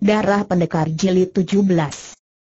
Darah pendekar jilid 17.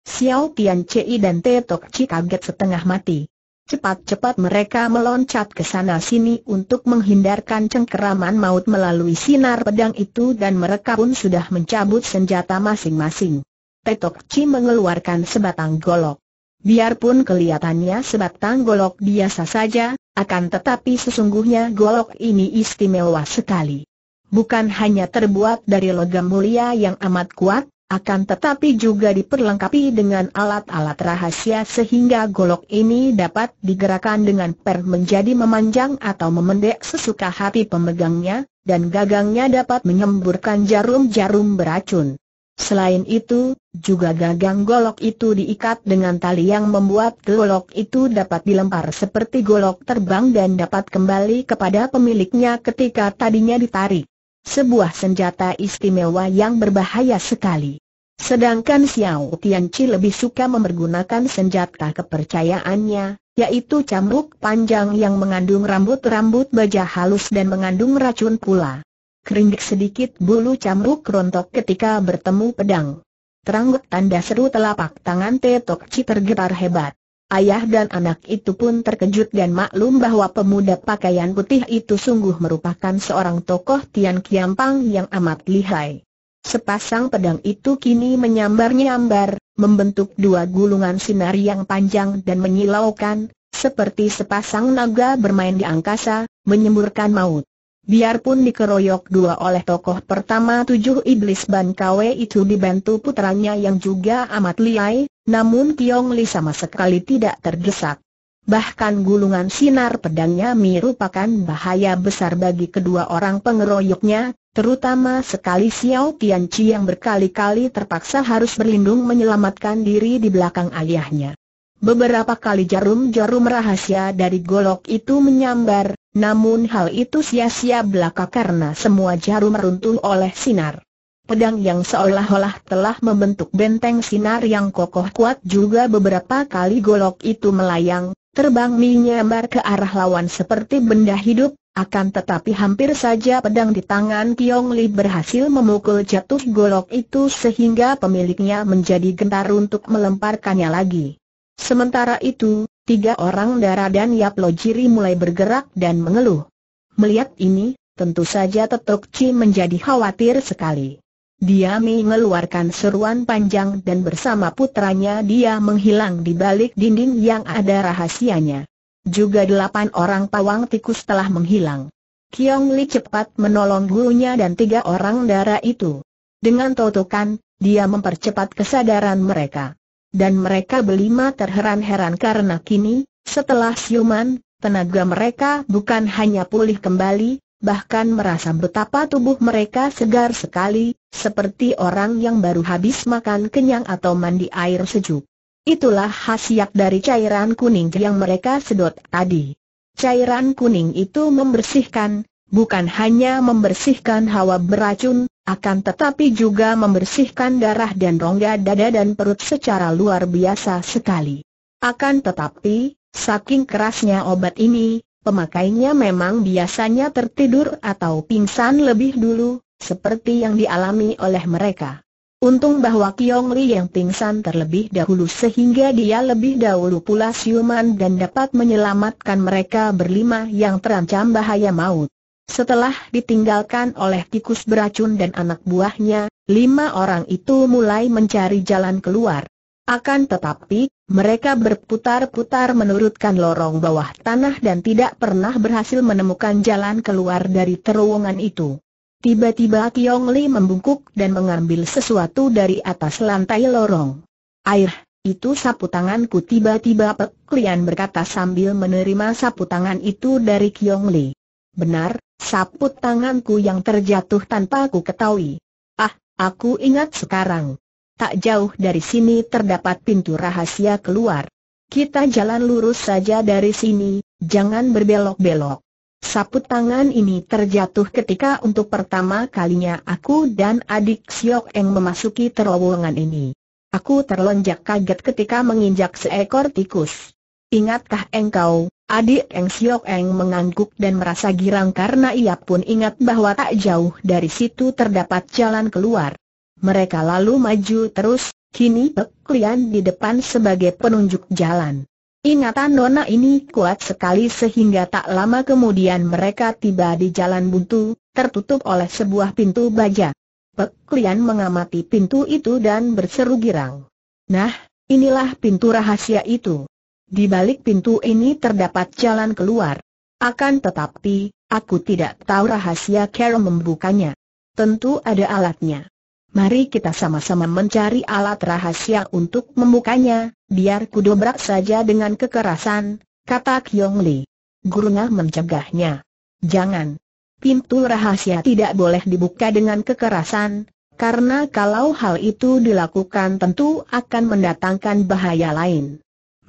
Xiao Tian dan Tetok Chi kaget setengah mati. Cepat-cepat mereka meloncat ke sana sini untuk menghindarkan cengkeraman maut melalui sinar pedang itu dan mereka pun sudah mencabut senjata masing-masing. Tetok Chi mengeluarkan sebatang golok. Biarpun kelihatannya sebatang golok biasa saja, akan tetapi sesungguhnya golok ini istimewa sekali bukan hanya terbuat dari logam mulia yang amat kuat, akan tetapi juga diperlengkapi dengan alat-alat rahasia sehingga golok ini dapat digerakkan dengan per menjadi memanjang atau memendek sesuka hati pemegangnya, dan gagangnya dapat menyemburkan jarum-jarum beracun. Selain itu, juga gagang golok itu diikat dengan tali yang membuat golok itu dapat dilempar seperti golok terbang dan dapat kembali kepada pemiliknya ketika tadinya ditarik sebuah senjata istimewa yang berbahaya sekali. Sedangkan Xiao Tianci lebih suka memergunakan senjata kepercayaannya, yaitu cambuk panjang yang mengandung rambut-rambut baja halus dan mengandung racun pula. Keringik sedikit bulu cambuk rontok ketika bertemu pedang. Terang tanda seru telapak tangan Tetok Ci tergetar hebat. Ayah dan anak itu pun terkejut dan maklum bahwa pemuda pakaian putih itu sungguh merupakan seorang tokoh Tian Kiampang yang amat lihai. Sepasang pedang itu kini menyambar-nyambar, membentuk dua gulungan sinar yang panjang dan menyilaukan, seperti sepasang naga bermain di angkasa, menyemburkan maut biarpun dikeroyok dua oleh tokoh pertama tujuh iblis Ban Kwe itu dibantu putranya yang juga amat liai, namun Kiong Li sama sekali tidak terdesak. Bahkan gulungan sinar pedangnya merupakan bahaya besar bagi kedua orang pengeroyoknya, terutama sekali Xiao Tianci yang berkali-kali terpaksa harus berlindung menyelamatkan diri di belakang ayahnya. Beberapa kali jarum-jarum rahasia dari golok itu menyambar, namun hal itu sia-sia belaka karena semua jarum runtuh oleh sinar. Pedang yang seolah-olah telah membentuk benteng sinar yang kokoh kuat juga beberapa kali golok itu melayang, terbang menyambar ke arah lawan seperti benda hidup, akan tetapi hampir saja pedang di tangan Kiong Li berhasil memukul jatuh golok itu sehingga pemiliknya menjadi gentar untuk melemparkannya lagi. Sementara itu, tiga orang darah dan Yap Lojiri mulai bergerak dan mengeluh. Melihat ini, tentu saja Tetok Chi menjadi khawatir sekali. Dia mengeluarkan seruan panjang dan bersama putranya dia menghilang di balik dinding yang ada rahasianya. Juga delapan orang pawang tikus telah menghilang. Kiong Li cepat menolong gurunya dan tiga orang darah itu. Dengan totokan, dia mempercepat kesadaran mereka dan mereka berlima terheran-heran karena kini, setelah siuman, tenaga mereka bukan hanya pulih kembali, bahkan merasa betapa tubuh mereka segar sekali, seperti orang yang baru habis makan kenyang atau mandi air sejuk. Itulah khasiat dari cairan kuning yang mereka sedot tadi. Cairan kuning itu membersihkan, bukan hanya membersihkan hawa beracun, akan tetapi juga membersihkan darah dan rongga dada dan perut secara luar biasa sekali. Akan tetapi, saking kerasnya obat ini, pemakainya memang biasanya tertidur atau pingsan lebih dulu, seperti yang dialami oleh mereka. Untung bahwa Kiong Li yang pingsan terlebih dahulu sehingga dia lebih dahulu pula siuman dan dapat menyelamatkan mereka berlima yang terancam bahaya maut. Setelah ditinggalkan oleh tikus beracun dan anak buahnya, lima orang itu mulai mencari jalan keluar. Akan tetapi, mereka berputar-putar menurutkan lorong bawah tanah dan tidak pernah berhasil menemukan jalan keluar dari terowongan itu. Tiba-tiba Tiong Li membungkuk dan mengambil sesuatu dari atas lantai lorong. Air, itu sapu tanganku tiba-tiba Pek Lian berkata sambil menerima sapu tangan itu dari Kiong Li. Benar, saput tanganku yang terjatuh tanpa aku ketahui. Ah, aku ingat sekarang. Tak jauh dari sini terdapat pintu rahasia keluar. Kita jalan lurus saja dari sini, jangan berbelok-belok. Saput tangan ini terjatuh ketika untuk pertama kalinya aku dan adik Siok Eng memasuki terowongan ini. Aku terlonjak kaget ketika menginjak seekor tikus. Ingatkah engkau, adik Eng Siok Eng mengangguk dan merasa girang karena ia pun ingat bahwa tak jauh dari situ terdapat jalan keluar. Mereka lalu maju terus, kini Pek Lian di depan sebagai penunjuk jalan. Ingatan Nona ini kuat sekali sehingga tak lama kemudian mereka tiba di jalan buntu, tertutup oleh sebuah pintu baja. Pek Lian mengamati pintu itu dan berseru girang. Nah, inilah pintu rahasia itu. Di balik pintu ini terdapat jalan keluar. Akan tetapi, aku tidak tahu rahasia cara membukanya. Tentu ada alatnya. Mari kita sama-sama mencari alat rahasia untuk membukanya, biar kudobrak saja dengan kekerasan, kata Kyong Li. Gurungah mencegahnya. Jangan. Pintu rahasia tidak boleh dibuka dengan kekerasan, karena kalau hal itu dilakukan tentu akan mendatangkan bahaya lain.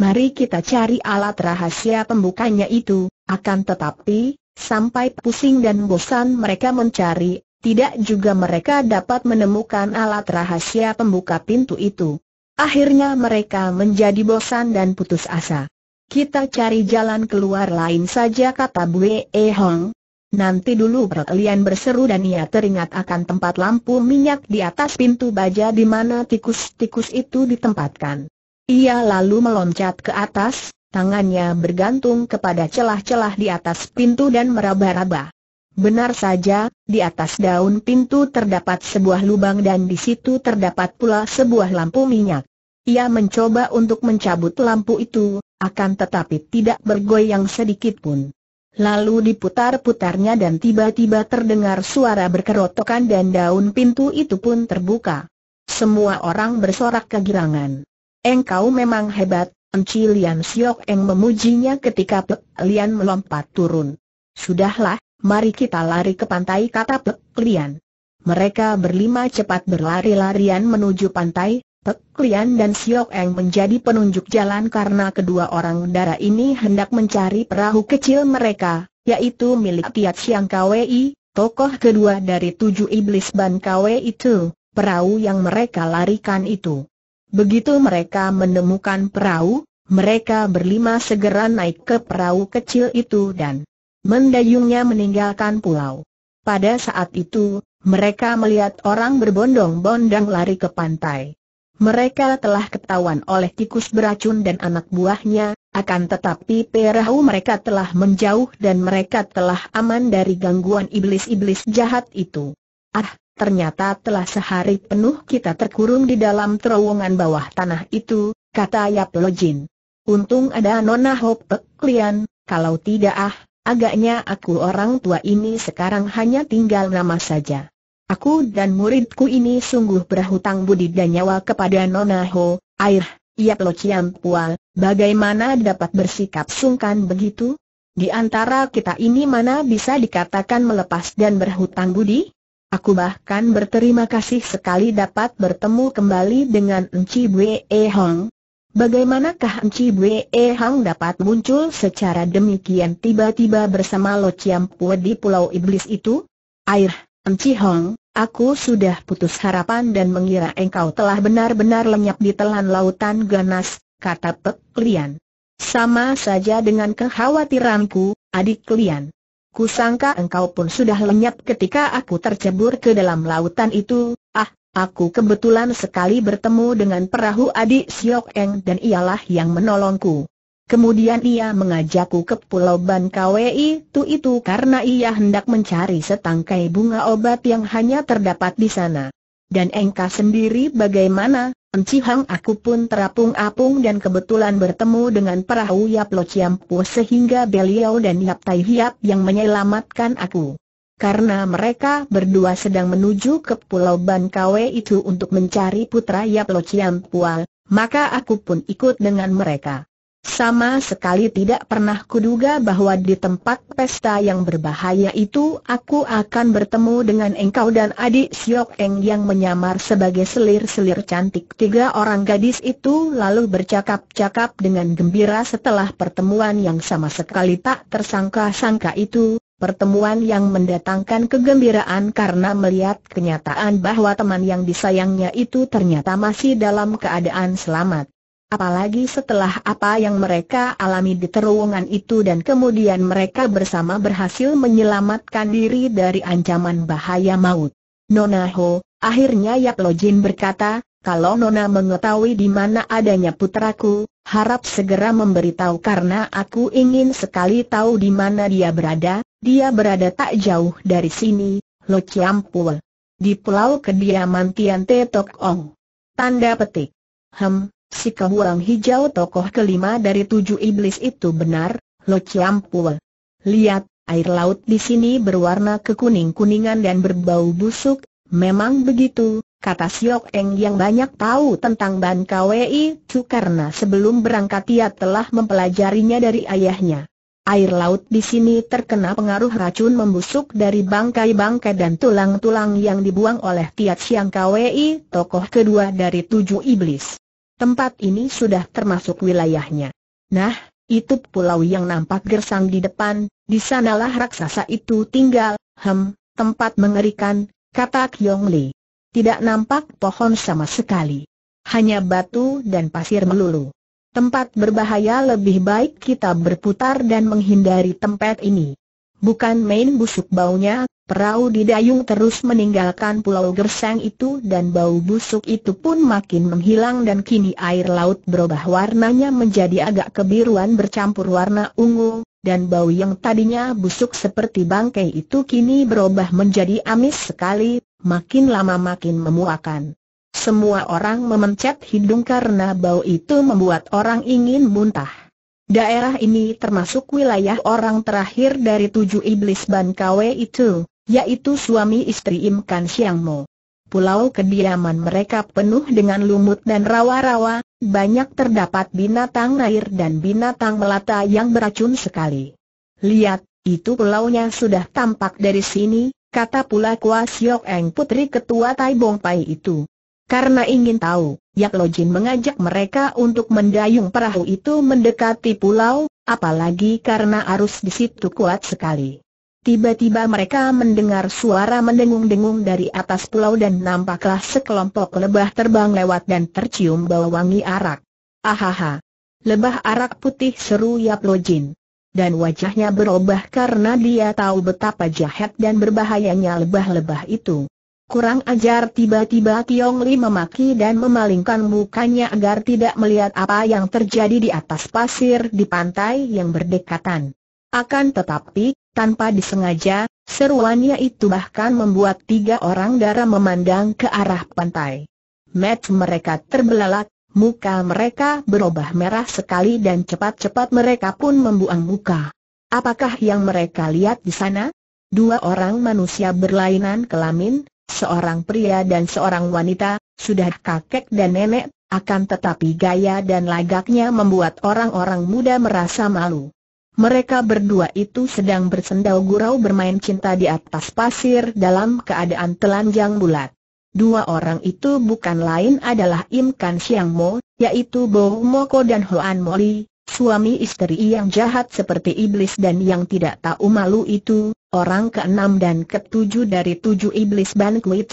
Mari kita cari alat rahasia pembukanya itu, akan tetapi, sampai pusing dan bosan mereka mencari, tidak juga mereka dapat menemukan alat rahasia pembuka pintu itu. Akhirnya mereka menjadi bosan dan putus asa. Kita cari jalan keluar lain saja kata Bue E Hong. Nanti dulu perkelian berseru dan ia teringat akan tempat lampu minyak di atas pintu baja di mana tikus-tikus itu ditempatkan. Ia lalu meloncat ke atas, tangannya bergantung kepada celah-celah di atas pintu dan meraba-raba. Benar saja, di atas daun pintu terdapat sebuah lubang dan di situ terdapat pula sebuah lampu minyak. Ia mencoba untuk mencabut lampu itu, akan tetapi tidak bergoyang sedikit pun. Lalu diputar-putarnya dan tiba-tiba terdengar suara berkerotokan dan daun pintu itu pun terbuka. Semua orang bersorak kegirangan. Engkau memang hebat, Enci Lian Siok Eng memujinya ketika Pek Lian melompat turun. Sudahlah, mari kita lari ke pantai kata Pek Lian. Mereka berlima cepat berlari-larian menuju pantai, Pek Lian dan Siok Eng menjadi penunjuk jalan karena kedua orang darah ini hendak mencari perahu kecil mereka, yaitu milik Tiat Siang KWI, tokoh kedua dari tujuh iblis Ban KWI itu, perahu yang mereka larikan itu. Begitu mereka menemukan perahu, mereka berlima segera naik ke perahu kecil itu dan mendayungnya meninggalkan pulau. Pada saat itu, mereka melihat orang berbondong-bondong lari ke pantai. Mereka telah ketahuan oleh tikus beracun dan anak buahnya, akan tetapi perahu mereka telah menjauh dan mereka telah aman dari gangguan iblis-iblis jahat itu. Ah, ternyata telah sehari penuh kita terkurung di dalam terowongan bawah tanah itu, kata Yap Lojin. Untung ada Nona Hop Pek Lian, kalau tidak ah, agaknya aku orang tua ini sekarang hanya tinggal nama saja. Aku dan muridku ini sungguh berhutang budi dan nyawa kepada Nona Ho, air, Yap Locian Pual, bagaimana dapat bersikap sungkan begitu? Di antara kita ini mana bisa dikatakan melepas dan berhutang budi? Aku bahkan berterima kasih sekali dapat bertemu kembali dengan Enci Bwe e Hong. Bagaimanakah Enci Bwe e Hong dapat muncul secara demikian tiba-tiba bersama Lo Chiam Pue di Pulau Iblis itu? Air, Enci Hong, aku sudah putus harapan dan mengira engkau telah benar-benar lenyap di telan lautan ganas, kata Pek Lian. Sama saja dengan kekhawatiranku, adik Lian. Kusangka engkau pun sudah lenyap ketika aku tercebur ke dalam lautan itu, ah, aku kebetulan sekali bertemu dengan perahu adik Siok Eng dan ialah yang menolongku. Kemudian ia mengajakku ke Pulau Ban Kwe itu itu karena ia hendak mencari setangkai bunga obat yang hanya terdapat di sana. Dan engkau sendiri bagaimana? Encihang aku pun terapung-apung dan kebetulan bertemu dengan perahu Yap Lo Po sehingga Beliau dan Yap Tai Hiap yang menyelamatkan aku. Karena mereka berdua sedang menuju ke Pulau Ban itu untuk mencari putra Yap Lo Chiampual, maka aku pun ikut dengan mereka. Sama sekali tidak pernah kuduga bahwa di tempat pesta yang berbahaya itu aku akan bertemu dengan engkau dan adik Siok Eng yang menyamar sebagai selir-selir cantik Tiga orang gadis itu lalu bercakap-cakap dengan gembira setelah pertemuan yang sama sekali tak tersangka-sangka itu Pertemuan yang mendatangkan kegembiraan karena melihat kenyataan bahwa teman yang disayangnya itu ternyata masih dalam keadaan selamat. Apalagi setelah apa yang mereka alami di terowongan itu dan kemudian mereka bersama berhasil menyelamatkan diri dari ancaman bahaya maut. Nona Ho, akhirnya Yap Lojin berkata, kalau Nona mengetahui di mana adanya putraku, harap segera memberitahu karena aku ingin sekali tahu di mana dia berada, dia berada tak jauh dari sini, Lo Chiampul. Di pulau kediaman Tian Te Ong. Tanda petik. Hem, Si kehuang hijau tokoh kelima dari tujuh iblis itu benar, Lo Ciampul. Lihat, air laut di sini berwarna kekuning-kuningan dan berbau busuk, memang begitu, kata Siok Eng yang banyak tahu tentang Ban KWI karena sebelum berangkat ia telah mempelajarinya dari ayahnya. Air laut di sini terkena pengaruh racun membusuk dari bangkai-bangkai dan tulang-tulang yang dibuang oleh Tiat Siang Kwei, tokoh kedua dari tujuh iblis tempat ini sudah termasuk wilayahnya. Nah, itu pulau yang nampak gersang di depan, di sanalah raksasa itu tinggal, hem, tempat mengerikan, kata Kyong Li. Tidak nampak pohon sama sekali. Hanya batu dan pasir melulu. Tempat berbahaya lebih baik kita berputar dan menghindari tempat ini. Bukan main busuk baunya, perahu didayung terus meninggalkan pulau Gersang itu dan bau busuk itu pun makin menghilang dan kini air laut berubah warnanya menjadi agak kebiruan bercampur warna ungu, dan bau yang tadinya busuk seperti bangkai itu kini berubah menjadi amis sekali, makin lama makin memuakan. Semua orang memencet hidung karena bau itu membuat orang ingin muntah. Daerah ini termasuk wilayah orang terakhir dari tujuh iblis Ban Kwe itu, yaitu suami istri Im Kan Siang Mo. Pulau kediaman mereka penuh dengan lumut dan rawa-rawa, banyak terdapat binatang air dan binatang melata yang beracun sekali. Lihat, itu pulaunya sudah tampak dari sini, kata pula Kwa Siok Eng putri ketua Tai Bong Pai itu. Karena ingin tahu, Yak Lojin mengajak mereka untuk mendayung perahu itu mendekati pulau, apalagi karena arus di situ kuat sekali. Tiba-tiba mereka mendengar suara mendengung-dengung dari atas pulau dan nampaklah sekelompok lebah terbang lewat dan tercium bau wangi arak. Ahaha! Lebah arak putih seru Yap Lojin. Dan wajahnya berubah karena dia tahu betapa jahat dan berbahayanya lebah-lebah itu. Kurang ajar tiba-tiba Tiong Li memaki dan memalingkan mukanya agar tidak melihat apa yang terjadi di atas pasir di pantai yang berdekatan. Akan tetapi, tanpa disengaja, seruannya itu bahkan membuat tiga orang darah memandang ke arah pantai. Mat mereka terbelalak, muka mereka berubah merah sekali dan cepat-cepat mereka pun membuang muka. Apakah yang mereka lihat di sana? Dua orang manusia berlainan kelamin, seorang pria dan seorang wanita, sudah kakek dan nenek, akan tetapi gaya dan lagaknya membuat orang-orang muda merasa malu. Mereka berdua itu sedang bersendau gurau bermain cinta di atas pasir dalam keadaan telanjang bulat. Dua orang itu bukan lain adalah Im Kan Siang Mo, yaitu Bo Moko dan Hoan Moli, suami istri yang jahat seperti iblis dan yang tidak tahu malu itu, orang keenam dan ketujuh dari tujuh iblis Ban Kui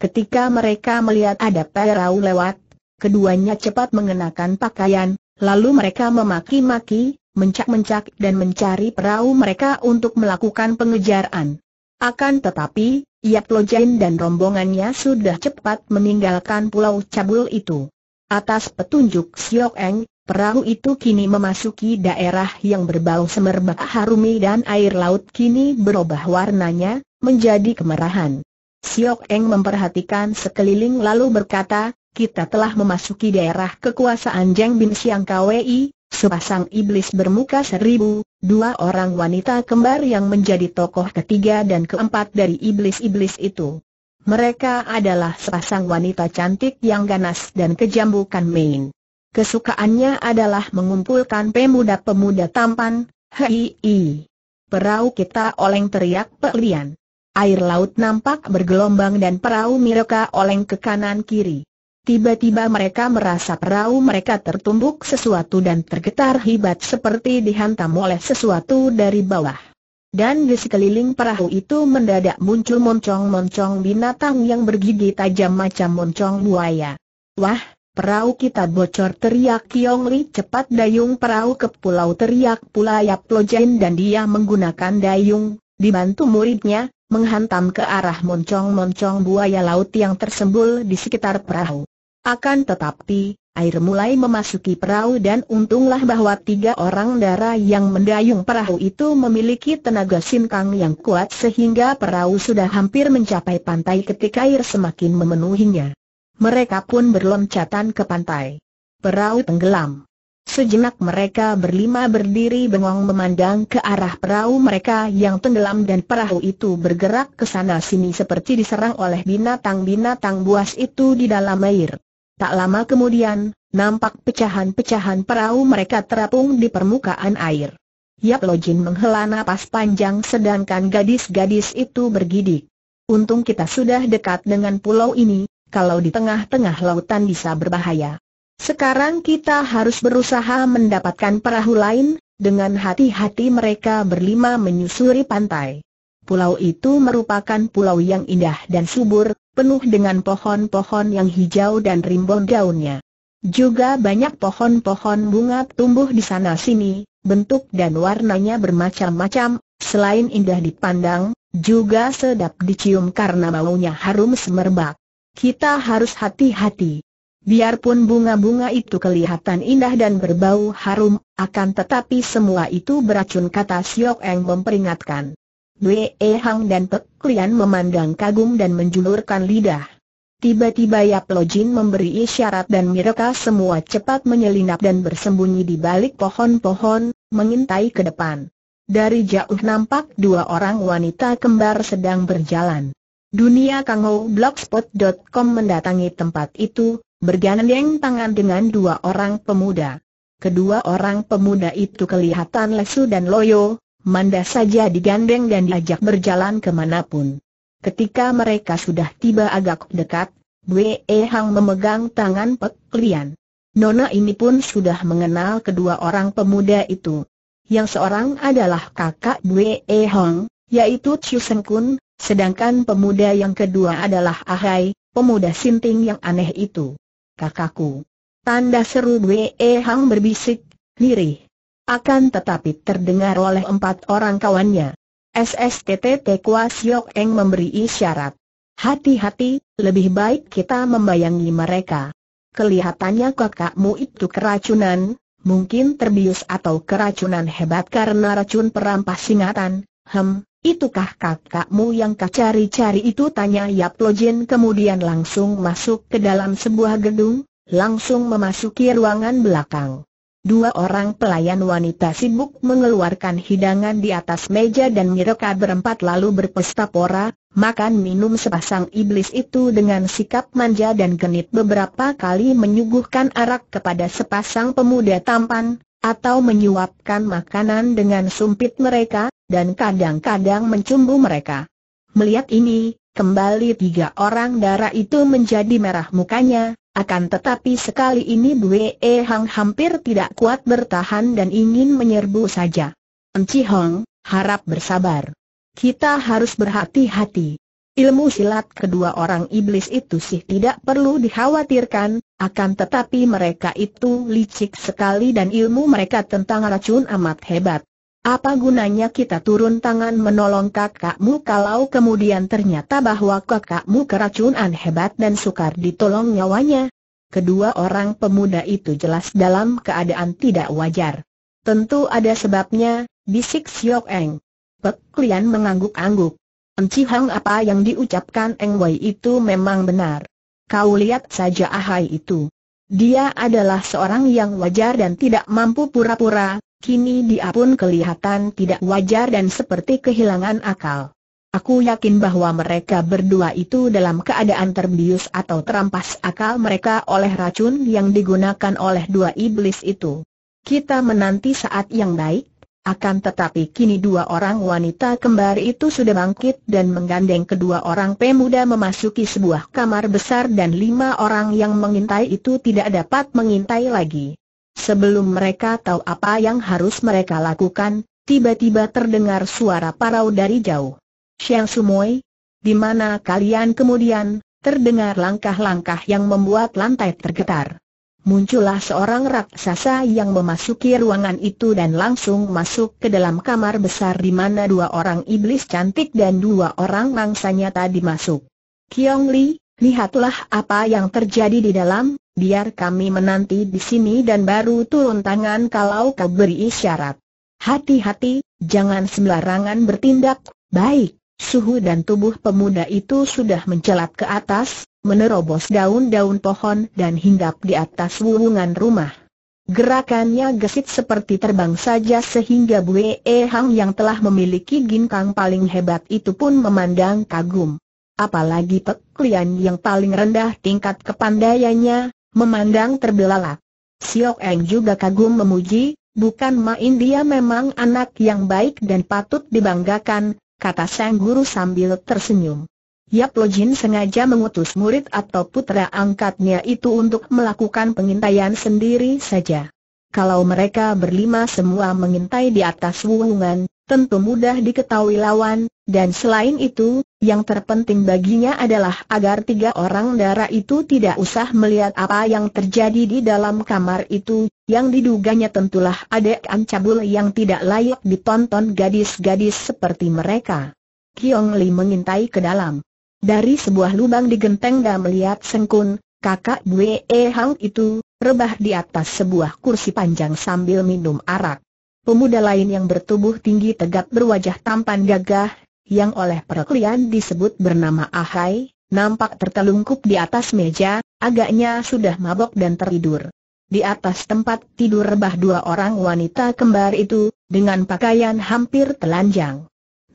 Ketika mereka melihat ada perahu lewat, keduanya cepat mengenakan pakaian, lalu mereka memaki-maki, mencak-mencak dan mencari perahu mereka untuk melakukan pengejaran. Akan tetapi, Yap Lojain dan rombongannya sudah cepat meninggalkan pulau cabul itu. Atas petunjuk Siok Eng, Perahu itu kini memasuki daerah yang berbau semerbak harumi dan air laut kini berubah warnanya, menjadi kemerahan. Siok Eng memperhatikan sekeliling lalu berkata, kita telah memasuki daerah kekuasaan Jeng Bin Siang Kwei, sepasang iblis bermuka seribu, dua orang wanita kembar yang menjadi tokoh ketiga dan keempat dari iblis-iblis itu. Mereka adalah sepasang wanita cantik yang ganas dan kejam bukan main. Kesukaannya adalah mengumpulkan pemuda-pemuda tampan, hei Perahu kita oleng teriak Pak Lian. Air laut nampak bergelombang dan perahu mereka oleng ke kanan kiri. Tiba-tiba mereka merasa perahu mereka tertumbuk sesuatu dan tergetar hebat seperti dihantam oleh sesuatu dari bawah. Dan di sekeliling perahu itu mendadak muncul moncong-moncong binatang yang bergigi tajam macam moncong buaya. Wah, Perahu kita bocor teriak Kiong Li cepat dayung perahu ke pulau teriak pula Yap dan dia menggunakan dayung, dibantu muridnya, menghantam ke arah moncong-moncong buaya laut yang tersembul di sekitar perahu. Akan tetapi, air mulai memasuki perahu dan untunglah bahwa tiga orang darah yang mendayung perahu itu memiliki tenaga sinkang yang kuat sehingga perahu sudah hampir mencapai pantai ketika air semakin memenuhinya. Mereka pun berloncatan ke pantai. Perahu tenggelam. Sejenak mereka berlima berdiri bengong memandang ke arah perahu mereka yang tenggelam dan perahu itu bergerak ke sana sini seperti diserang oleh binatang-binatang buas itu di dalam air. Tak lama kemudian, nampak pecahan-pecahan perahu mereka terapung di permukaan air. Yap Lojin menghela napas panjang sedangkan gadis-gadis itu bergidik. Untung kita sudah dekat dengan pulau ini, kalau di tengah-tengah lautan bisa berbahaya. Sekarang kita harus berusaha mendapatkan perahu lain, dengan hati-hati mereka berlima menyusuri pantai. Pulau itu merupakan pulau yang indah dan subur, penuh dengan pohon-pohon yang hijau dan rimbun daunnya. Juga banyak pohon-pohon bunga tumbuh di sana-sini, bentuk dan warnanya bermacam-macam, selain indah dipandang, juga sedap dicium karena baunya harum semerbak. Kita harus hati-hati. Biarpun bunga-bunga itu kelihatan indah dan berbau harum, akan tetapi semua itu beracun kata Siok Eng memperingatkan. E Hang dan Pek Lian memandang kagum dan menjulurkan lidah. Tiba-tiba Yap Lo Jin memberi isyarat dan mereka semua cepat menyelinap dan bersembunyi di balik pohon-pohon, mengintai ke depan. Dari jauh nampak dua orang wanita kembar sedang berjalan. Dunia Blogspot.com mendatangi tempat itu, bergandeng tangan dengan dua orang pemuda. Kedua orang pemuda itu kelihatan lesu dan loyo, manda saja digandeng dan diajak berjalan kemanapun. Ketika mereka sudah tiba agak dekat, E Hang memegang tangan Pek Lian. Nona ini pun sudah mengenal kedua orang pemuda itu. Yang seorang adalah kakak E Hang, yaitu Chiu Seng Kun, Sedangkan pemuda yang kedua adalah Ahai, pemuda sinting yang aneh itu. Kakakku. Tanda seru Wee Hang berbisik, lirih. Akan tetapi terdengar oleh empat orang kawannya. SSTTT Kuas Yok Eng memberi isyarat. Hati-hati, lebih baik kita membayangi mereka. Kelihatannya kakakmu itu keracunan, mungkin terbius atau keracunan hebat karena racun perampas singatan, hem, Itukah kakakmu yang kau cari-cari itu? Tanya Yap Lojin kemudian langsung masuk ke dalam sebuah gedung, langsung memasuki ruangan belakang. Dua orang pelayan wanita sibuk mengeluarkan hidangan di atas meja dan mereka berempat lalu berpesta pora, makan minum sepasang iblis itu dengan sikap manja dan genit beberapa kali menyuguhkan arak kepada sepasang pemuda tampan, atau menyuapkan makanan dengan sumpit mereka, dan kadang-kadang mencumbu mereka. Melihat ini, kembali tiga orang darah itu menjadi merah mukanya, akan tetapi sekali ini E Hang hampir tidak kuat bertahan dan ingin menyerbu saja. Enci Hong, harap bersabar. Kita harus berhati-hati. Ilmu silat kedua orang iblis itu sih tidak perlu dikhawatirkan, akan tetapi mereka itu licik sekali dan ilmu mereka tentang racun amat hebat. Apa gunanya kita turun tangan menolong kakakmu kalau kemudian ternyata bahwa kakakmu keracunan hebat dan sukar ditolong nyawanya? Kedua orang pemuda itu jelas dalam keadaan tidak wajar. Tentu ada sebabnya, bisik Siok Eng. Pek Lian mengangguk-angguk. Enci Hang apa yang diucapkan Eng Wei itu memang benar. Kau lihat saja Ahai itu. Dia adalah seorang yang wajar dan tidak mampu pura-pura, Kini dia pun kelihatan tidak wajar dan seperti kehilangan akal. Aku yakin bahwa mereka berdua itu dalam keadaan terbius atau terampas akal mereka oleh racun yang digunakan oleh dua iblis itu. Kita menanti saat yang baik, akan tetapi kini dua orang wanita kembar itu sudah bangkit dan menggandeng kedua orang pemuda memasuki sebuah kamar besar dan lima orang yang mengintai itu tidak dapat mengintai lagi. Sebelum mereka tahu apa yang harus mereka lakukan, tiba-tiba terdengar suara parau dari jauh. Xiang Sumoy, di mana kalian kemudian, terdengar langkah-langkah yang membuat lantai tergetar. Muncullah seorang raksasa yang memasuki ruangan itu dan langsung masuk ke dalam kamar besar di mana dua orang iblis cantik dan dua orang mangsanya tadi masuk. Kiong Li, lihatlah apa yang terjadi di dalam, biar kami menanti di sini dan baru turun tangan kalau kau beri isyarat. Hati-hati, jangan sembarangan bertindak, baik. Suhu dan tubuh pemuda itu sudah mencelat ke atas, menerobos daun-daun pohon dan hinggap di atas wuwungan rumah. Gerakannya gesit seperti terbang saja sehingga Bue e Hang yang telah memiliki ginkang paling hebat itu pun memandang kagum. Apalagi peklian yang paling rendah tingkat kepandaiannya, Memandang terbelalak. Siok Eng juga kagum memuji, bukan main dia memang anak yang baik dan patut dibanggakan, kata sang guru sambil tersenyum. Yap Lo Jin sengaja mengutus murid atau putra angkatnya itu untuk melakukan pengintaian sendiri saja. Kalau mereka berlima semua mengintai di atas wungan tentu mudah diketahui lawan, dan selain itu, yang terpenting baginya adalah agar tiga orang darah itu tidak usah melihat apa yang terjadi di dalam kamar itu, yang diduganya tentulah ada Ancabul yang tidak layak ditonton gadis-gadis seperti mereka. Kiong Li mengintai ke dalam. Dari sebuah lubang di genteng dan melihat Sengkun, kakak Bue Hang itu, rebah di atas sebuah kursi panjang sambil minum arak pemuda lain yang bertubuh tinggi tegap berwajah tampan gagah, yang oleh perkelian disebut bernama Ahai, nampak tertelungkup di atas meja, agaknya sudah mabok dan tertidur. Di atas tempat tidur rebah dua orang wanita kembar itu, dengan pakaian hampir telanjang.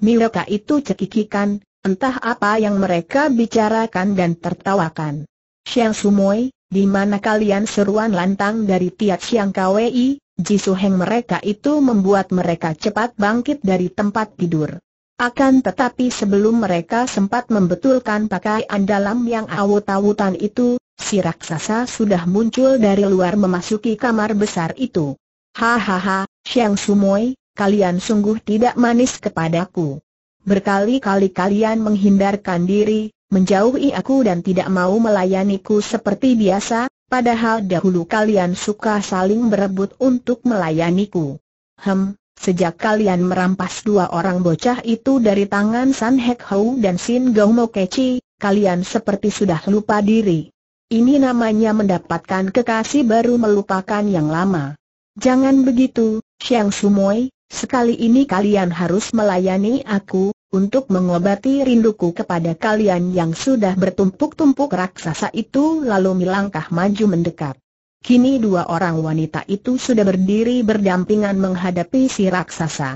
Mereka itu cekikikan, entah apa yang mereka bicarakan dan tertawakan. Siang Sumoy, di mana kalian seruan lantang dari Tiat Siang Kwei, Jisuheng mereka itu membuat mereka cepat bangkit dari tempat tidur. Akan tetapi sebelum mereka sempat membetulkan pakaian dalam yang awut-awutan itu, si raksasa sudah muncul dari luar memasuki kamar besar itu. Hahaha, Xiang Sumoi, kalian sungguh tidak manis kepadaku. Berkali-kali kalian menghindarkan diri, menjauhi aku dan tidak mau melayaniku seperti biasa, Padahal dahulu kalian suka saling berebut untuk melayaniku. Hem, sejak kalian merampas dua orang bocah itu dari tangan San Hek Hou dan Sin Mo Keci, kalian seperti sudah lupa diri. Ini namanya mendapatkan kekasih baru melupakan yang lama. Jangan begitu, Xiang Sumoi. sekali ini kalian harus melayani aku, untuk mengobati rinduku kepada kalian yang sudah bertumpuk-tumpuk raksasa itu lalu melangkah maju mendekat. Kini dua orang wanita itu sudah berdiri berdampingan menghadapi si raksasa.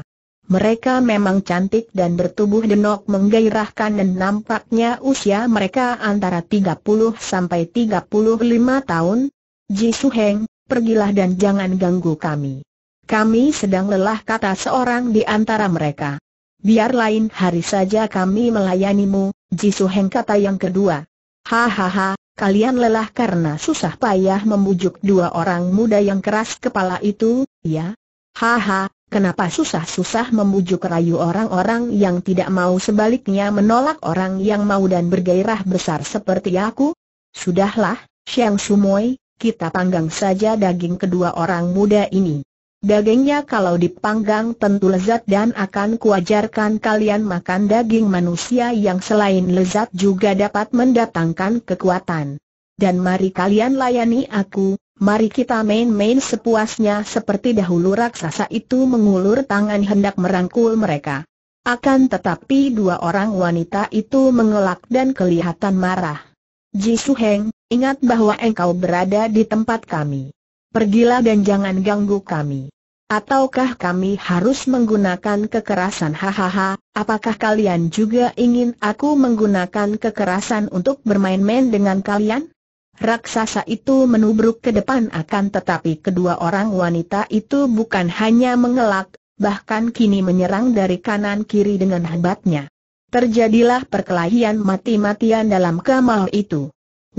Mereka memang cantik dan bertubuh denok menggairahkan dan nampaknya usia mereka antara 30 sampai 35 tahun. Ji Su Heng, pergilah dan jangan ganggu kami. Kami sedang lelah kata seorang di antara mereka biar lain hari saja kami melayanimu, Jisu Heng kata yang kedua. Hahaha, kalian lelah karena susah payah membujuk dua orang muda yang keras kepala itu, ya? Haha, kenapa susah-susah membujuk rayu orang-orang yang tidak mau sebaliknya menolak orang yang mau dan bergairah besar seperti aku? Sudahlah, Xiang Sumoi, kita panggang saja daging kedua orang muda ini. Dagingnya kalau dipanggang tentu lezat dan akan kuajarkan kalian makan daging manusia yang selain lezat juga dapat mendatangkan kekuatan. Dan mari kalian layani aku, mari kita main-main sepuasnya seperti dahulu raksasa itu mengulur tangan hendak merangkul mereka. Akan tetapi dua orang wanita itu mengelak dan kelihatan marah. Ji Su Heng, ingat bahwa engkau berada di tempat kami pergilah dan jangan ganggu kami. Ataukah kami harus menggunakan kekerasan hahaha, apakah kalian juga ingin aku menggunakan kekerasan untuk bermain-main dengan kalian? Raksasa itu menubruk ke depan akan tetapi kedua orang wanita itu bukan hanya mengelak, bahkan kini menyerang dari kanan kiri dengan hebatnya. Terjadilah perkelahian mati-matian dalam kamar itu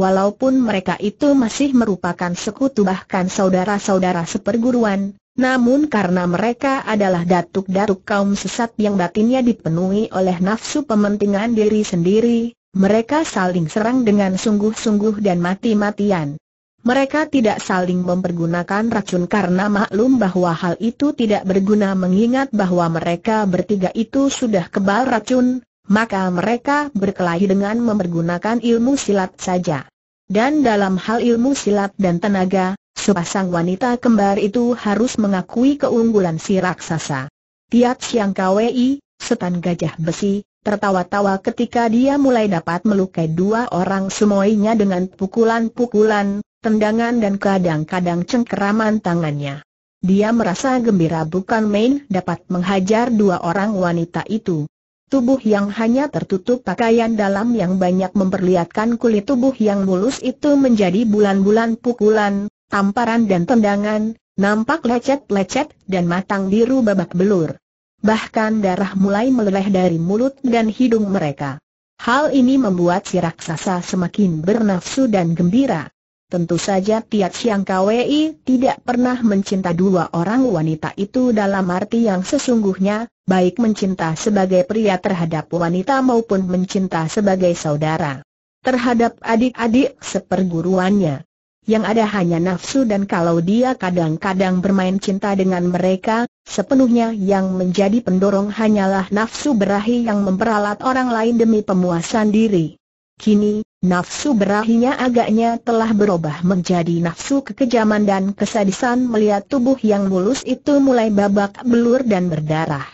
walaupun mereka itu masih merupakan sekutu bahkan saudara-saudara seperguruan, namun karena mereka adalah datuk-datuk kaum sesat yang batinnya dipenuhi oleh nafsu pementingan diri sendiri, mereka saling serang dengan sungguh-sungguh dan mati-matian. Mereka tidak saling mempergunakan racun karena maklum bahwa hal itu tidak berguna mengingat bahwa mereka bertiga itu sudah kebal racun, maka mereka berkelahi dengan mempergunakan ilmu silat saja. Dan dalam hal ilmu silat dan tenaga, sepasang wanita kembar itu harus mengakui keunggulan si raksasa. Tiat Siang Kwei, setan gajah besi, tertawa-tawa ketika dia mulai dapat melukai dua orang semuanya dengan pukulan-pukulan, tendangan dan kadang-kadang cengkeraman tangannya. Dia merasa gembira bukan main dapat menghajar dua orang wanita itu. Tubuh yang hanya tertutup pakaian dalam yang banyak memperlihatkan kulit tubuh yang mulus itu menjadi bulan-bulan pukulan, tamparan dan tendangan, nampak lecet-lecet dan matang biru babak belur. Bahkan darah mulai meleleh dari mulut dan hidung mereka. Hal ini membuat si raksasa semakin bernafsu dan gembira. Tentu saja Tiat Siang KWI tidak pernah mencinta dua orang wanita itu dalam arti yang sesungguhnya, baik mencinta sebagai pria terhadap wanita maupun mencinta sebagai saudara terhadap adik-adik seperguruannya. Yang ada hanya nafsu dan kalau dia kadang-kadang bermain cinta dengan mereka, sepenuhnya yang menjadi pendorong hanyalah nafsu berahi yang memperalat orang lain demi pemuasan diri. Kini, Nafsu berahinya agaknya telah berubah menjadi nafsu kekejaman dan kesadisan melihat tubuh yang mulus itu mulai babak belur dan berdarah.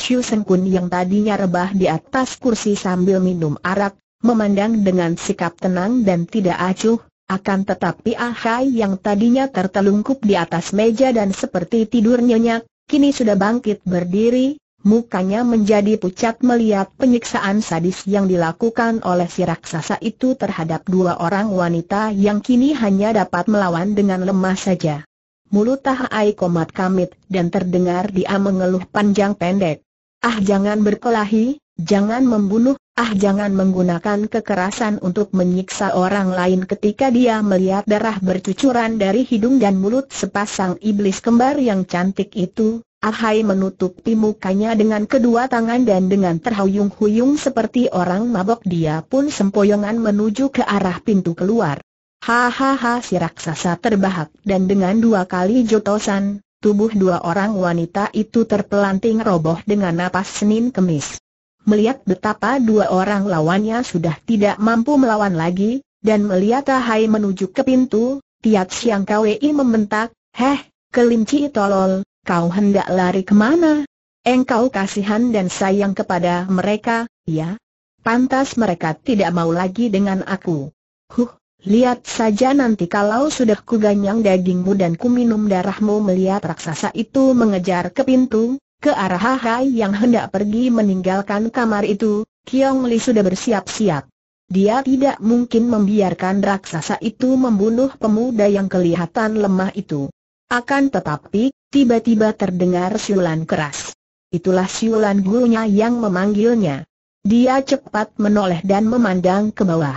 Chiu Seng Kun yang tadinya rebah di atas kursi sambil minum arak, memandang dengan sikap tenang dan tidak acuh, akan tetapi Ahai yang tadinya tertelungkup di atas meja dan seperti tidur nyenyak, kini sudah bangkit berdiri, Mukanya menjadi pucat melihat penyiksaan sadis yang dilakukan oleh si raksasa itu terhadap dua orang wanita yang kini hanya dapat melawan dengan lemah saja. Mulut Ai komat kamit dan terdengar dia mengeluh panjang pendek. Ah jangan berkelahi, jangan membunuh, ah jangan menggunakan kekerasan untuk menyiksa orang lain ketika dia melihat darah bercucuran dari hidung dan mulut sepasang iblis kembar yang cantik itu, Ahai menutupi mukanya dengan kedua tangan dan dengan terhuyung-huyung seperti orang mabok dia pun sempoyongan menuju ke arah pintu keluar. Hahaha si raksasa terbahak dan dengan dua kali jotosan, tubuh dua orang wanita itu terpelanting roboh dengan napas Senin kemis. Melihat betapa dua orang lawannya sudah tidak mampu melawan lagi, dan melihat Ahai menuju ke pintu, Tiat Siang KWI membentak, Heh, kelinci tolol, kau hendak lari kemana? Engkau kasihan dan sayang kepada mereka, ya? Pantas mereka tidak mau lagi dengan aku. Huh, lihat saja nanti kalau sudah kuganyang dagingmu dan kuminum darahmu melihat raksasa itu mengejar ke pintu, ke arah Hai yang hendak pergi meninggalkan kamar itu, Kiong Li sudah bersiap-siap. Dia tidak mungkin membiarkan raksasa itu membunuh pemuda yang kelihatan lemah itu. Akan tetapi, tiba-tiba terdengar siulan keras. Itulah siulan gurunya yang memanggilnya. Dia cepat menoleh dan memandang ke bawah.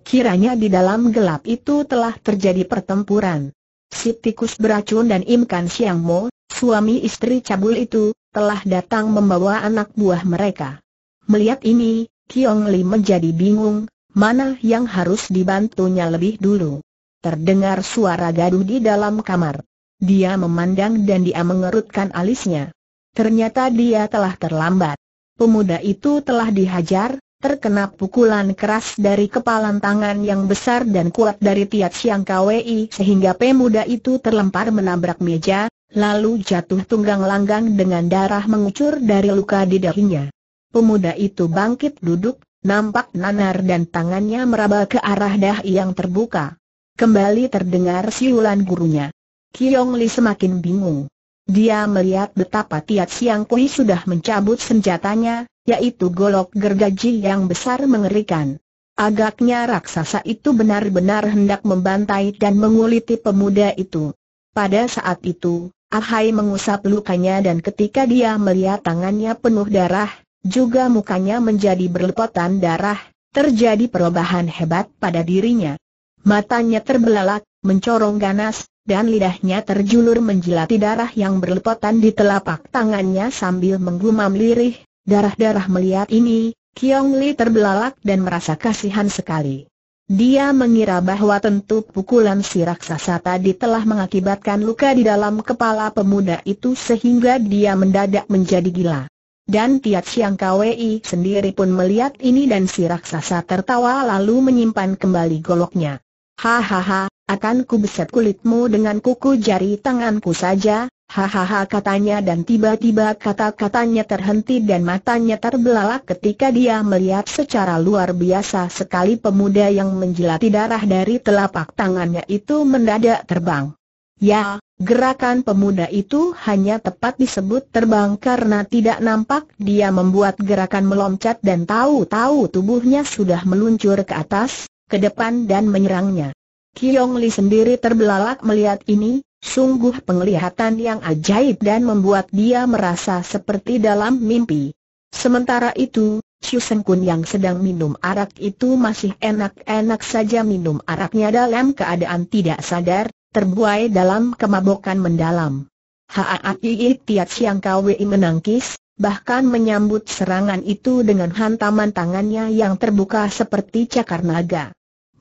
Kiranya di dalam gelap itu telah terjadi pertempuran. Si tikus beracun dan Imkan Siang Mo, suami istri cabul itu, telah datang membawa anak buah mereka. Melihat ini, Kiong Li menjadi bingung, mana yang harus dibantunya lebih dulu. Terdengar suara gaduh di dalam kamar. Dia memandang dan dia mengerutkan alisnya. Ternyata dia telah terlambat. Pemuda itu telah dihajar, terkena pukulan keras dari kepalan tangan yang besar dan kuat dari Tiat Siang KWI sehingga pemuda itu terlempar menabrak meja, lalu jatuh tunggang langgang dengan darah mengucur dari luka di dahinya. Pemuda itu bangkit duduk, nampak nanar dan tangannya meraba ke arah dahi yang terbuka. Kembali terdengar siulan gurunya. Kiong Li semakin bingung. Dia melihat betapa Tiat Siang Kui sudah mencabut senjatanya, yaitu golok gergaji yang besar mengerikan. Agaknya raksasa itu benar-benar hendak membantai dan menguliti pemuda itu. Pada saat itu, Ahai mengusap lukanya dan ketika dia melihat tangannya penuh darah, juga mukanya menjadi berlepotan darah, terjadi perubahan hebat pada dirinya. Matanya terbelalak, mencorong ganas, dan lidahnya terjulur menjilati darah yang berlepotan di telapak tangannya sambil menggumam lirih, darah-darah melihat ini, Kiong Li terbelalak dan merasa kasihan sekali. Dia mengira bahwa tentu pukulan si raksasa tadi telah mengakibatkan luka di dalam kepala pemuda itu sehingga dia mendadak menjadi gila. Dan Tiat Siang Kwei sendiri pun melihat ini dan si raksasa tertawa lalu menyimpan kembali goloknya. Hahaha, akan ku beset kulitmu dengan kuku jari tanganku saja, hahaha katanya dan tiba-tiba kata-katanya terhenti dan matanya terbelalak ketika dia melihat secara luar biasa sekali pemuda yang menjilati darah dari telapak tangannya itu mendadak terbang. Ya, gerakan pemuda itu hanya tepat disebut terbang karena tidak nampak dia membuat gerakan meloncat dan tahu-tahu tubuhnya sudah meluncur ke atas, ke depan dan menyerangnya. Kiong Li sendiri terbelalak melihat ini, sungguh penglihatan yang ajaib dan membuat dia merasa seperti dalam mimpi. Sementara itu, Seng Kun yang sedang minum arak itu masih enak-enak saja minum araknya dalam keadaan tidak sadar, terbuai dalam kemabukan mendalam. Haai Tiat Siang Kwi menangkis, bahkan menyambut serangan itu dengan hantaman tangannya yang terbuka seperti cakar naga.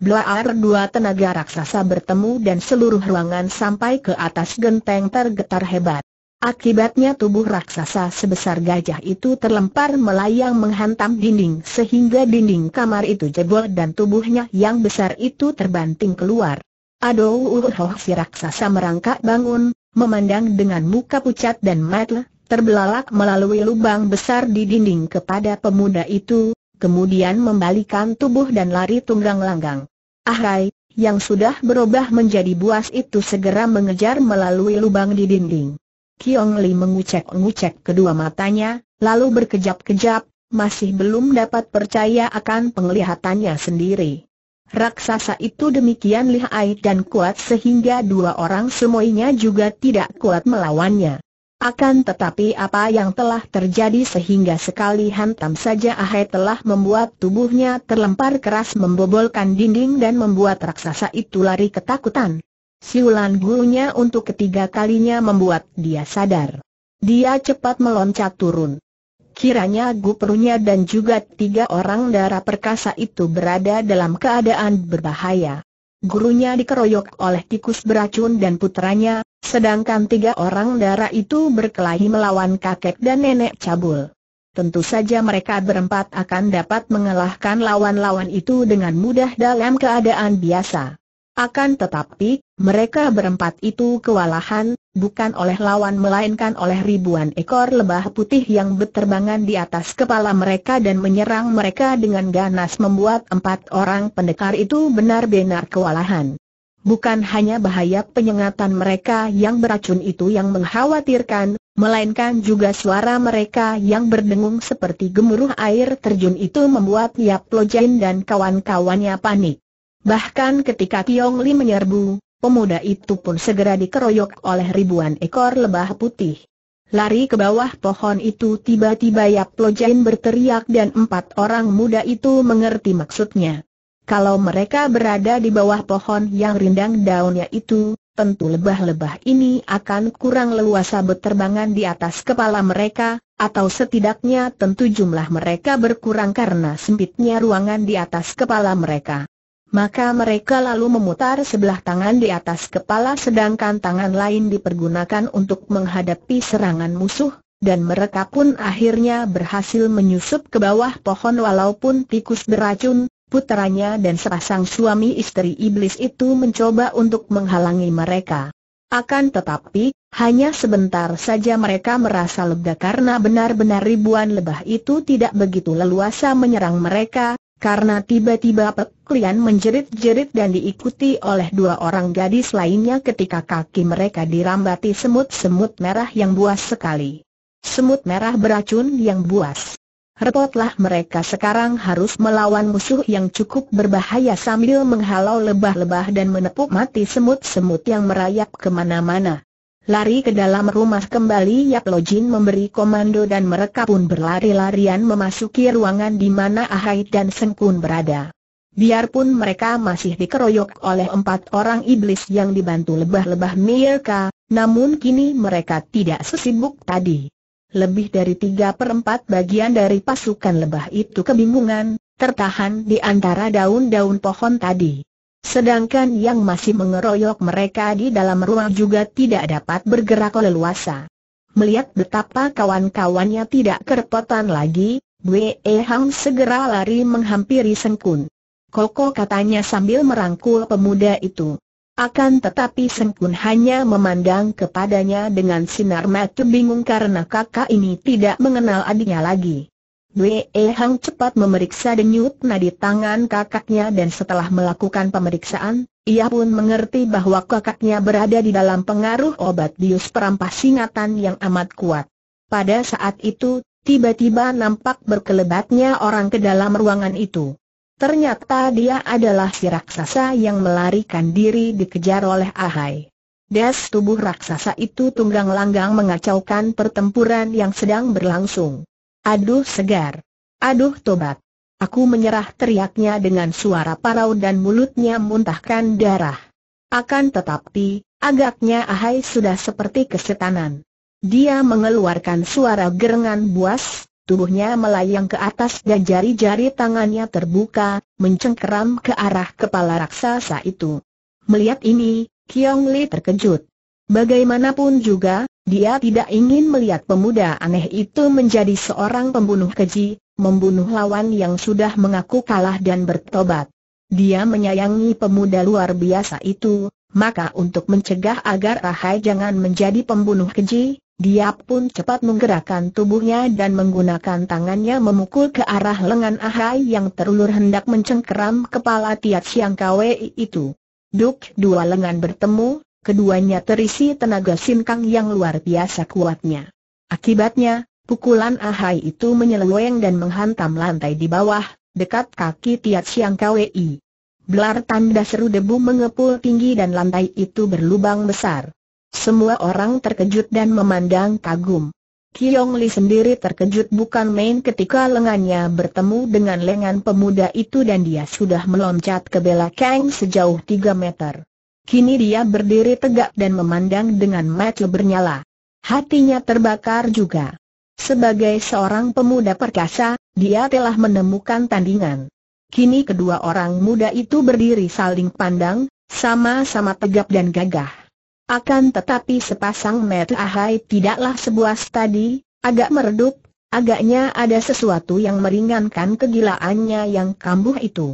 Belaar dua tenaga raksasa bertemu dan seluruh ruangan sampai ke atas genteng tergetar hebat. Akibatnya tubuh raksasa sebesar gajah itu terlempar melayang menghantam dinding sehingga dinding kamar itu jebol dan tubuhnya yang besar itu terbanting keluar. Aduh, uhuh si raksasa merangkak bangun, memandang dengan muka pucat dan metel, terbelalak melalui lubang besar di dinding kepada pemuda itu, kemudian membalikan tubuh dan lari tunggang langgang. Ahai, yang sudah berubah menjadi buas itu segera mengejar melalui lubang di dinding. Kiong Li mengucek-ngucek kedua matanya, lalu berkejap-kejap, masih belum dapat percaya akan penglihatannya sendiri. Raksasa itu demikian lihai dan kuat sehingga dua orang semuanya juga tidak kuat melawannya. Akan tetapi apa yang telah terjadi sehingga sekali hantam saja Ahe telah membuat tubuhnya terlempar keras membobolkan dinding dan membuat raksasa itu lari ketakutan. Siulan gurunya untuk ketiga kalinya membuat dia sadar. Dia cepat meloncat turun. Kiranya guperunya dan juga tiga orang darah perkasa itu berada dalam keadaan berbahaya. Gurunya dikeroyok oleh tikus beracun dan putranya, Sedangkan tiga orang darah itu berkelahi melawan kakek dan nenek cabul. Tentu saja mereka berempat akan dapat mengalahkan lawan-lawan itu dengan mudah dalam keadaan biasa. Akan tetapi, mereka berempat itu kewalahan, bukan oleh lawan melainkan oleh ribuan ekor lebah putih yang berterbangan di atas kepala mereka dan menyerang mereka dengan ganas membuat empat orang pendekar itu benar-benar kewalahan. Bukan hanya bahaya penyengatan mereka yang beracun itu yang mengkhawatirkan, melainkan juga suara mereka yang berdengung seperti gemuruh air terjun itu membuat Yap Lojain dan kawan-kawannya panik. Bahkan ketika Tiong Li menyerbu, pemuda itu pun segera dikeroyok oleh ribuan ekor lebah putih. Lari ke bawah pohon itu tiba-tiba Yap Lojain berteriak dan empat orang muda itu mengerti maksudnya. Kalau mereka berada di bawah pohon yang rindang daunnya itu, tentu lebah-lebah ini akan kurang leluasa berterbangan di atas kepala mereka, atau setidaknya tentu jumlah mereka berkurang karena sempitnya ruangan di atas kepala mereka. Maka mereka lalu memutar sebelah tangan di atas kepala sedangkan tangan lain dipergunakan untuk menghadapi serangan musuh, dan mereka pun akhirnya berhasil menyusup ke bawah pohon walaupun tikus beracun Putranya dan sepasang suami istri iblis itu mencoba untuk menghalangi mereka. Akan tetapi, hanya sebentar saja mereka merasa lega karena benar-benar ribuan lebah itu tidak begitu leluasa menyerang mereka, karena tiba-tiba peklian menjerit-jerit dan diikuti oleh dua orang gadis lainnya ketika kaki mereka dirambati semut-semut merah yang buas sekali. Semut merah beracun yang buas repotlah mereka sekarang harus melawan musuh yang cukup berbahaya sambil menghalau lebah-lebah dan menepuk mati semut-semut yang merayap kemana-mana. Lari ke dalam rumah kembali Yap Lojin memberi komando dan mereka pun berlari-larian memasuki ruangan di mana Ahai dan Sengkun berada. Biarpun mereka masih dikeroyok oleh empat orang iblis yang dibantu lebah-lebah Mirka, namun kini mereka tidak sesibuk tadi lebih dari tiga perempat bagian dari pasukan lebah itu kebingungan, tertahan di antara daun-daun pohon tadi. Sedangkan yang masih mengeroyok mereka di dalam ruang juga tidak dapat bergerak leluasa. Melihat betapa kawan-kawannya tidak kerepotan lagi, Wei Hang segera lari menghampiri Sengkun. Koko katanya sambil merangkul pemuda itu. Akan tetapi Sengkun hanya memandang kepadanya dengan sinar mata bingung karena kakak ini tidak mengenal adiknya lagi. Dwe e Hang cepat memeriksa denyut nadi tangan kakaknya dan setelah melakukan pemeriksaan, ia pun mengerti bahwa kakaknya berada di dalam pengaruh obat bius perampas singatan yang amat kuat. Pada saat itu, tiba-tiba nampak berkelebatnya orang ke dalam ruangan itu. Ternyata dia adalah si raksasa yang melarikan diri dikejar oleh Ahai. Des tubuh raksasa itu tunggang langgang mengacaukan pertempuran yang sedang berlangsung. Aduh segar. Aduh tobat. Aku menyerah teriaknya dengan suara parau dan mulutnya muntahkan darah. Akan tetapi, agaknya Ahai sudah seperti kesetanan. Dia mengeluarkan suara gerengan buas, Tubuhnya melayang ke atas dan jari-jari tangannya terbuka, mencengkeram ke arah kepala raksasa itu. Melihat ini, Kiong Li terkejut. Bagaimanapun juga, dia tidak ingin melihat pemuda aneh itu menjadi seorang pembunuh keji, membunuh lawan yang sudah mengaku kalah dan bertobat. Dia menyayangi pemuda luar biasa itu, maka untuk mencegah agar Rahai jangan menjadi pembunuh keji, dia pun cepat menggerakkan tubuhnya dan menggunakan tangannya memukul ke arah lengan Ahai yang terulur hendak mencengkeram kepala Tiat Siang Kwei itu. Duk dua lengan bertemu, keduanya terisi tenaga sinkang yang luar biasa kuatnya. Akibatnya, pukulan Ahai itu menyeleweng dan menghantam lantai di bawah, dekat kaki Tiat Siang Kwei. Belar tanda seru debu mengepul tinggi dan lantai itu berlubang besar. Semua orang terkejut dan memandang kagum. Kiong Li sendiri terkejut bukan main ketika lengannya bertemu dengan lengan pemuda itu dan dia sudah meloncat ke bela Kang sejauh 3 meter. Kini dia berdiri tegak dan memandang dengan mata bernyala. Hatinya terbakar juga. Sebagai seorang pemuda perkasa, dia telah menemukan tandingan. Kini kedua orang muda itu berdiri saling pandang, sama-sama tegap dan gagah. Akan tetapi sepasang mata Ahai tidaklah sebuah tadi, agak meredup, agaknya ada sesuatu yang meringankan kegilaannya yang kambuh itu.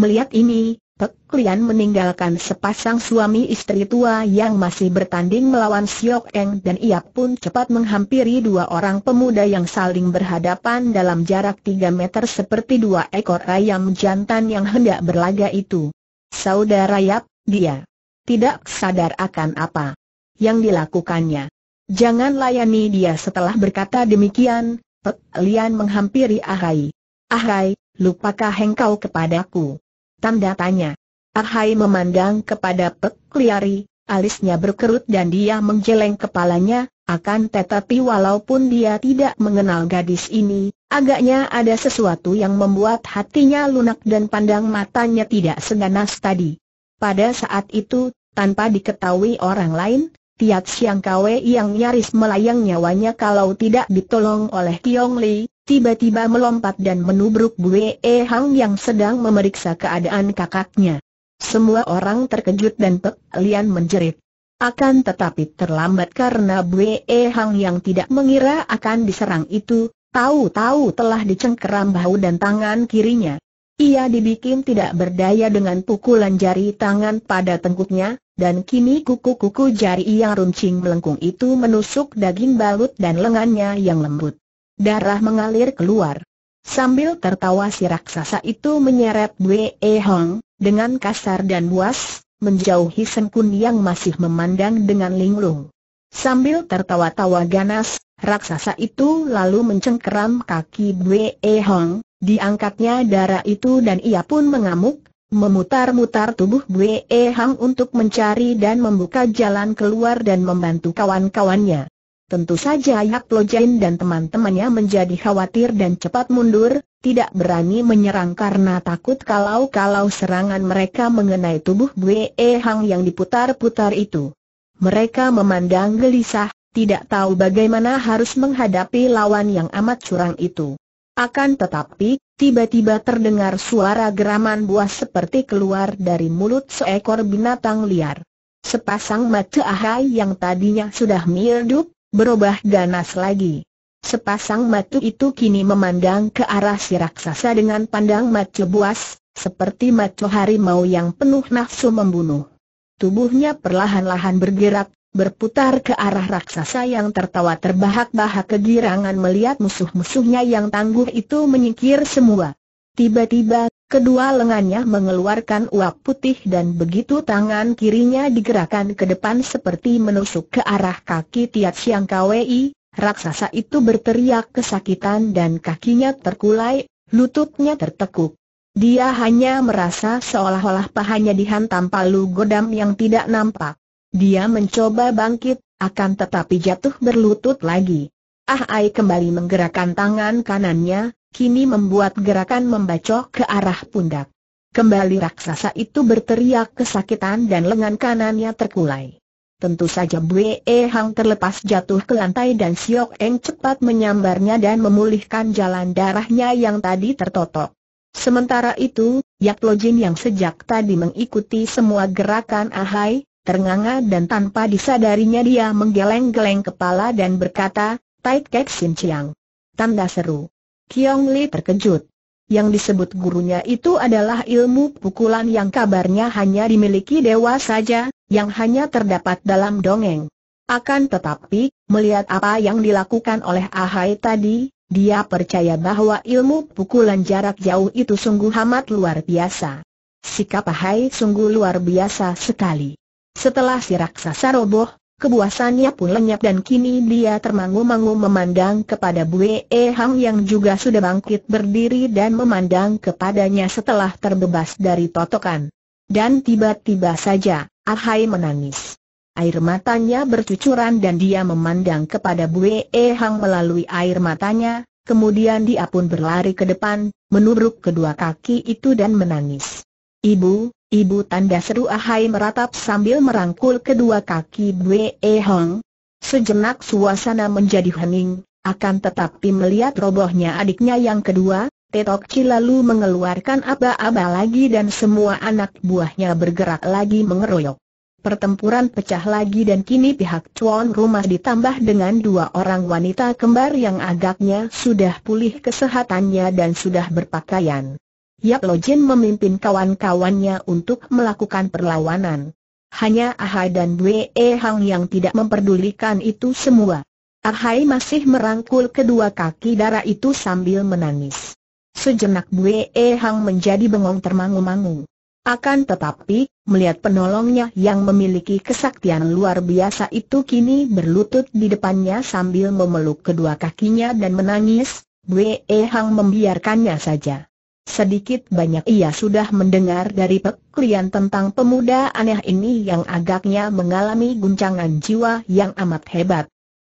Melihat ini, Pek Lian meninggalkan sepasang suami istri tua yang masih bertanding melawan Siok Eng dan ia pun cepat menghampiri dua orang pemuda yang saling berhadapan dalam jarak tiga meter seperti dua ekor ayam jantan yang hendak berlaga itu. Saudara Yap, dia tidak sadar akan apa yang dilakukannya. Jangan layani dia setelah berkata demikian, Pek Lian menghampiri Ahai. Ahai, lupakah engkau kepadaku? Tanda tanya. Ahai memandang kepada Pek Liari, alisnya berkerut dan dia menggeleng kepalanya, akan tetapi walaupun dia tidak mengenal gadis ini, agaknya ada sesuatu yang membuat hatinya lunak dan pandang matanya tidak seganas tadi. Pada saat itu, tanpa diketahui orang lain, Tiat Siang Kwe yang nyaris melayang nyawanya kalau tidak ditolong oleh Tiong Li, tiba-tiba melompat dan menubruk Bue E Hang yang sedang memeriksa keadaan kakaknya. Semua orang terkejut dan Pek Lian menjerit. Akan tetapi terlambat karena Bue E Hang yang tidak mengira akan diserang itu, tahu-tahu telah dicengkeram bahu dan tangan kirinya. Ia dibikin tidak berdaya dengan pukulan jari tangan pada tengkuknya, dan kini kuku-kuku jari yang runcing melengkung itu menusuk daging balut dan lengannya yang lembut. Darah mengalir keluar. Sambil tertawa si raksasa itu menyeret Wei e Hong, dengan kasar dan buas, menjauhi Senkun yang masih memandang dengan linglung. Sambil tertawa-tawa ganas, raksasa itu lalu mencengkeram kaki Wei e Hong, Diangkatnya darah itu dan ia pun mengamuk, memutar-mutar tubuh E Hang untuk mencari dan membuka jalan keluar dan membantu kawan-kawannya. Tentu saja Yak Lojain dan teman-temannya menjadi khawatir dan cepat mundur, tidak berani menyerang karena takut kalau-kalau serangan mereka mengenai tubuh E Hang yang diputar-putar itu. Mereka memandang gelisah, tidak tahu bagaimana harus menghadapi lawan yang amat curang itu. Akan tetapi, tiba-tiba terdengar suara geraman buah seperti keluar dari mulut seekor binatang liar. Sepasang mata ahai yang tadinya sudah mirip berubah ganas lagi. Sepasang mata itu kini memandang ke arah si raksasa dengan pandang mata buas, seperti mata harimau yang penuh nafsu membunuh. Tubuhnya perlahan-lahan bergerak, berputar ke arah raksasa yang tertawa terbahak-bahak kegirangan melihat musuh-musuhnya yang tangguh itu menyingkir semua. Tiba-tiba, kedua lengannya mengeluarkan uap putih dan begitu tangan kirinya digerakkan ke depan seperti menusuk ke arah kaki Tiat Siang Kwei, raksasa itu berteriak kesakitan dan kakinya terkulai, lututnya tertekuk. Dia hanya merasa seolah-olah pahanya dihantam palu godam yang tidak nampak. Dia mencoba bangkit, akan tetapi jatuh berlutut lagi. Ah Ai kembali menggerakkan tangan kanannya, kini membuat gerakan membacok ke arah pundak. Kembali raksasa itu berteriak kesakitan dan lengan kanannya terkulai. Tentu saja Bwe Hang terlepas jatuh ke lantai dan Siok Eng cepat menyambarnya dan memulihkan jalan darahnya yang tadi tertotok. Sementara itu, Yaklojin Jin yang sejak tadi mengikuti semua gerakan Ahai, Ternganga dan tanpa disadarinya dia menggeleng-geleng kepala dan berkata, Tait Kek Sin Chiang. Tanda seru. Kiong Li terkejut. Yang disebut gurunya itu adalah ilmu pukulan yang kabarnya hanya dimiliki dewa saja, yang hanya terdapat dalam dongeng. Akan tetapi, melihat apa yang dilakukan oleh Ahai tadi, dia percaya bahwa ilmu pukulan jarak jauh itu sungguh amat luar biasa. Sikap Ahai sungguh luar biasa sekali. Setelah si raksasa roboh, kebuasannya pun lenyap dan kini dia termangu-mangu memandang kepada Bue Hang yang juga sudah bangkit berdiri dan memandang kepadanya setelah terbebas dari totokan. Dan tiba-tiba saja, Ahai menangis. Air matanya bercucuran dan dia memandang kepada Bue Hang melalui air matanya, kemudian dia pun berlari ke depan, menubruk kedua kaki itu dan menangis. Ibu, ibu tanda seru Ahai meratap sambil merangkul kedua kaki Bwe e Hong. Sejenak suasana menjadi hening, akan tetapi melihat robohnya adiknya yang kedua, Tetok Chi lalu mengeluarkan aba-aba lagi dan semua anak buahnya bergerak lagi mengeroyok. Pertempuran pecah lagi dan kini pihak cuan rumah ditambah dengan dua orang wanita kembar yang agaknya sudah pulih kesehatannya dan sudah berpakaian Yap Lo Jin memimpin kawan-kawannya untuk melakukan perlawanan. Hanya Ahai dan Bwe Hang yang tidak memperdulikan itu semua. Ahai masih merangkul kedua kaki darah itu sambil menangis. Sejenak Bwe Hang menjadi bengong termangu-mangu. Akan tetapi, melihat penolongnya yang memiliki kesaktian luar biasa itu kini berlutut di depannya sambil memeluk kedua kakinya dan menangis, Bwe Hang membiarkannya saja. Sedikit banyak ia sudah mendengar dari peklian tentang pemuda aneh ini yang agaknya mengalami guncangan jiwa yang amat hebat.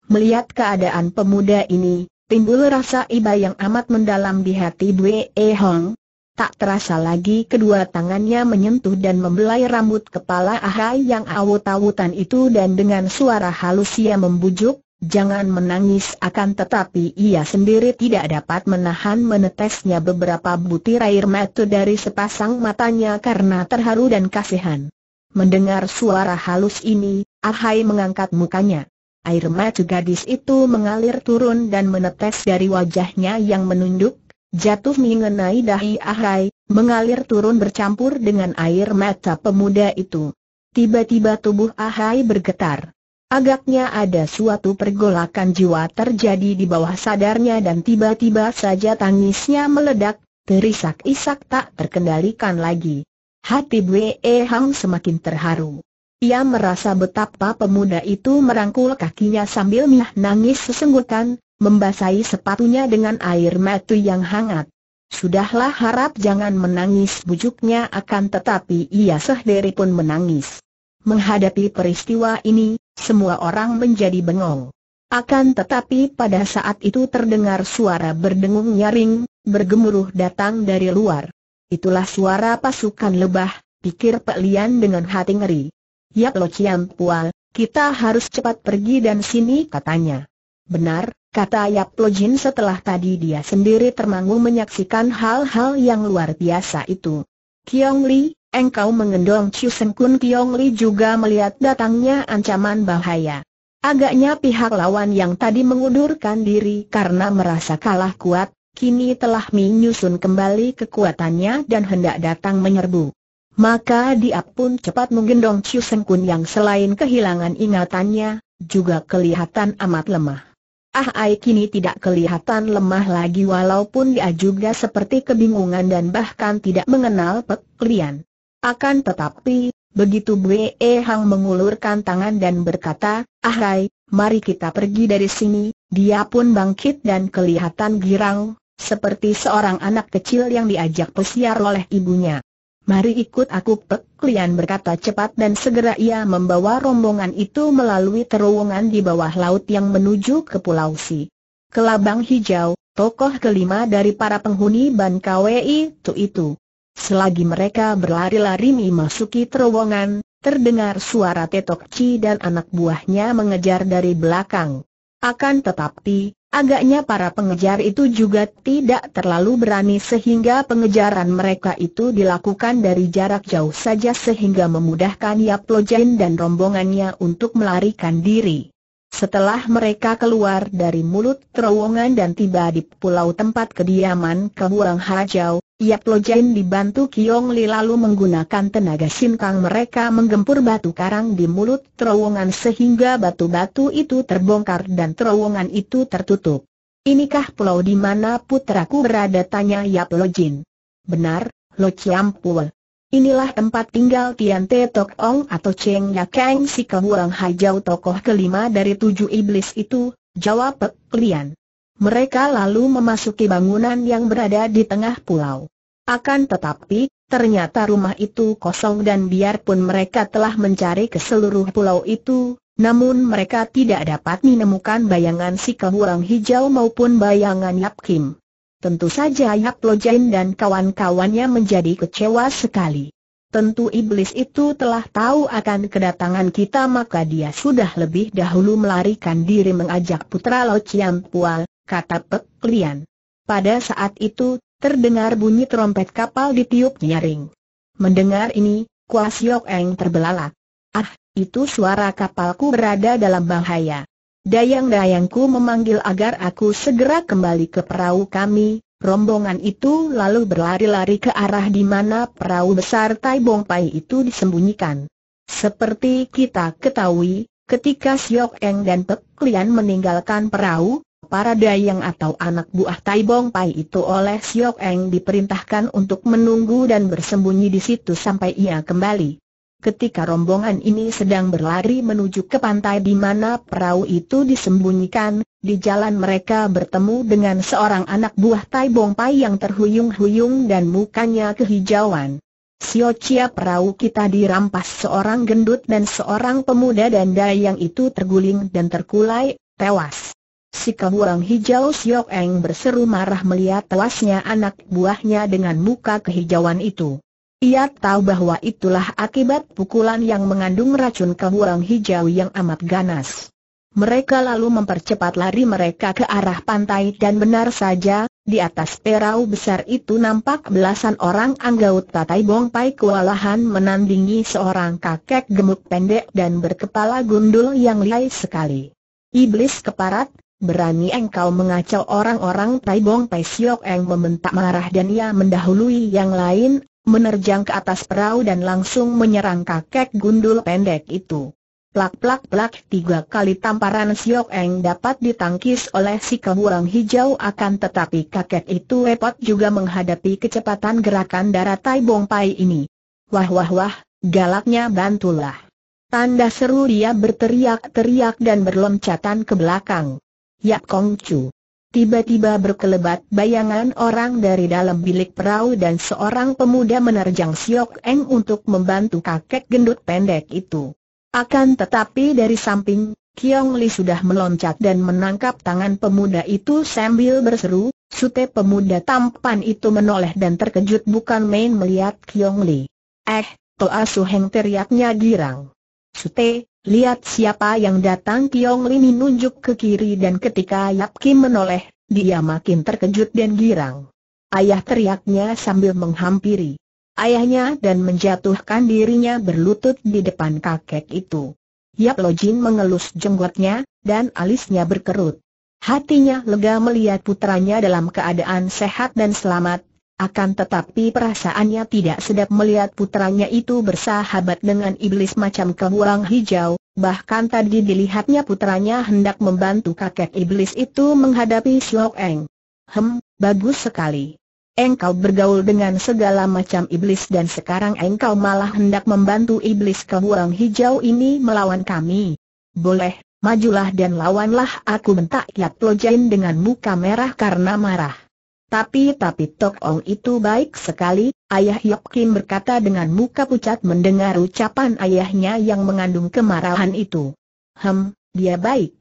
Melihat keadaan pemuda ini, timbul rasa iba yang amat mendalam di hati E Hong. Tak terasa lagi kedua tangannya menyentuh dan membelai rambut kepala Ahai yang awut-awutan itu dan dengan suara halus ia membujuk, Jangan menangis akan tetapi ia sendiri tidak dapat menahan menetesnya beberapa butir air mata dari sepasang matanya karena terharu dan kasihan. Mendengar suara halus ini, Ahai mengangkat mukanya. Air mata gadis itu mengalir turun dan menetes dari wajahnya yang menunduk, jatuh mengenai dahi Ahai, mengalir turun bercampur dengan air mata pemuda itu. Tiba-tiba tubuh Ahai bergetar. Agaknya ada suatu pergolakan jiwa terjadi di bawah sadarnya dan tiba-tiba saja tangisnya meledak, terisak-isak tak terkendalikan lagi. Hati Bwe Hang semakin terharu. Ia merasa betapa pemuda itu merangkul kakinya sambil mih nangis sesenggukan, membasahi sepatunya dengan air mata yang hangat. Sudahlah harap jangan menangis bujuknya akan tetapi ia sendiri pun menangis. Menghadapi peristiwa ini, semua orang menjadi bengong. Akan tetapi pada saat itu terdengar suara berdengung nyaring, bergemuruh datang dari luar. Itulah suara pasukan lebah, pikir Pak Lian dengan hati ngeri. Yap Lo Chiam Pual, kita harus cepat pergi dan sini katanya. Benar, kata Yap Lo Jin setelah tadi dia sendiri termangu menyaksikan hal-hal yang luar biasa itu. Kiong Li, engkau mengendong Chusen Kun Kiong Li juga melihat datangnya ancaman bahaya. Agaknya pihak lawan yang tadi mengundurkan diri karena merasa kalah kuat, kini telah menyusun kembali kekuatannya dan hendak datang menyerbu. Maka dia pun cepat menggendong Chusen Kun yang selain kehilangan ingatannya, juga kelihatan amat lemah. Ah Ai kini tidak kelihatan lemah lagi walaupun dia juga seperti kebingungan dan bahkan tidak mengenal Pek Lian. Akan tetapi, begitu Bwe Hang mengulurkan tangan dan berkata, Ahai, mari kita pergi dari sini, dia pun bangkit dan kelihatan girang, seperti seorang anak kecil yang diajak pesiar oleh ibunya. Mari ikut aku Pek Lian berkata cepat dan segera ia membawa rombongan itu melalui terowongan di bawah laut yang menuju ke Pulau Si. Kelabang Hijau, tokoh kelima dari para penghuni Ban Kwei itu itu. Selagi mereka berlari-lari memasuki terowongan, terdengar suara Tetok Chi dan anak buahnya mengejar dari belakang. Akan tetapi, agaknya para pengejar itu juga tidak terlalu berani sehingga pengejaran mereka itu dilakukan dari jarak jauh saja sehingga memudahkan Yap Lojen dan rombongannya untuk melarikan diri. Setelah mereka keluar dari mulut terowongan dan tiba di pulau tempat kediaman Kebuang Harajau, Yap Lo dibantu Kiong Li lalu menggunakan tenaga sinkang mereka menggempur batu karang di mulut terowongan sehingga batu-batu itu terbongkar dan terowongan itu tertutup. Inikah pulau di mana putraku berada tanya Yap Lo Benar, Lo Chiam Pul. Inilah tempat tinggal Tian Te Tok Ong atau Cheng Ya Kang si kebuang hajau tokoh kelima dari tujuh iblis itu, jawab Pek Lian. Mereka lalu memasuki bangunan yang berada di tengah pulau. Akan tetapi, ternyata rumah itu kosong dan biarpun mereka telah mencari ke seluruh pulau itu, namun mereka tidak dapat menemukan bayangan si kehuang hijau maupun bayangan Yap Kim. Tentu saja Yap Jain dan kawan-kawannya menjadi kecewa sekali. Tentu iblis itu telah tahu akan kedatangan kita maka dia sudah lebih dahulu melarikan diri mengajak putra Lo Chiam Pual, kata Pek Lian. Pada saat itu, terdengar bunyi trompet kapal ditiup nyaring. Mendengar ini, Kuas Siok Eng terbelalak. Ah, itu suara kapalku berada dalam bahaya. Dayang-dayangku memanggil agar aku segera kembali ke perahu kami, Rombongan itu lalu berlari-lari ke arah di mana perahu besar Tai Bong Pai itu disembunyikan. Seperti kita ketahui, ketika Siok Eng dan Pek Lian meninggalkan perahu, para dayang atau anak buah Taibong Pai itu oleh Siok Eng diperintahkan untuk menunggu dan bersembunyi di situ sampai ia kembali. Ketika rombongan ini sedang berlari menuju ke pantai di mana perahu itu disembunyikan, di jalan mereka bertemu dengan seorang anak buah Taibong Pai yang terhuyung-huyung dan mukanya kehijauan. Sio Chia perahu kita dirampas seorang gendut dan seorang pemuda dan dayang itu terguling dan terkulai, tewas. Si kehuang hijau Siok Eng berseru marah melihat tewasnya anak buahnya dengan muka kehijauan itu. Ia tahu bahwa itulah akibat pukulan yang mengandung racun kehuang hijau yang amat ganas. Mereka lalu mempercepat lari mereka ke arah pantai dan benar saja, di atas perahu besar itu nampak belasan orang anggaut Tai bongpai kewalahan menandingi seorang kakek gemuk pendek dan berkepala gundul yang lihai sekali. Iblis keparat, Berani engkau mengacau orang-orang Tai Bong Pai Siok Eng membentak marah dan ia mendahului yang lain, menerjang ke atas perahu dan langsung menyerang kakek gundul pendek itu. Plak-plak-plak tiga kali tamparan Siok Eng dapat ditangkis oleh si kebuang hijau akan tetapi kakek itu repot juga menghadapi kecepatan gerakan darah Bong Pai ini. Wah wah wah, galaknya bantulah. Tanda seru dia berteriak-teriak dan berloncatan ke belakang. Yap Kong Chu. Tiba-tiba berkelebat bayangan orang dari dalam bilik perahu dan seorang pemuda menerjang Siok Eng untuk membantu kakek gendut pendek itu. Akan tetapi dari samping, Kiong Li sudah meloncat dan menangkap tangan pemuda itu sambil berseru, sute pemuda tampan itu menoleh dan terkejut bukan main melihat Kiong Li. Eh, Toa Su Heng teriaknya girang. Sute, lihat siapa yang datang Kiong Li menunjuk ke kiri dan ketika Yap Kim menoleh, dia makin terkejut dan girang. Ayah teriaknya sambil menghampiri ayahnya dan menjatuhkan dirinya berlutut di depan kakek itu. Yap Jin mengelus jenggotnya, dan alisnya berkerut. Hatinya lega melihat putranya dalam keadaan sehat dan selamat, akan tetapi perasaannya tidak sedap melihat putranya itu bersahabat dengan iblis macam kebuang hijau, bahkan tadi dilihatnya putranya hendak membantu kakek iblis itu menghadapi Siok Eng. Hem, bagus sekali. Engkau bergaul dengan segala macam iblis dan sekarang engkau malah hendak membantu iblis kebuang hijau ini melawan kami. Boleh, majulah dan lawanlah aku bentak Yap Lojain dengan muka merah karena marah. Tapi-tapi Tok Ong itu baik sekali, ayah Yok Kim berkata dengan muka pucat mendengar ucapan ayahnya yang mengandung kemarahan itu. Hem, dia baik.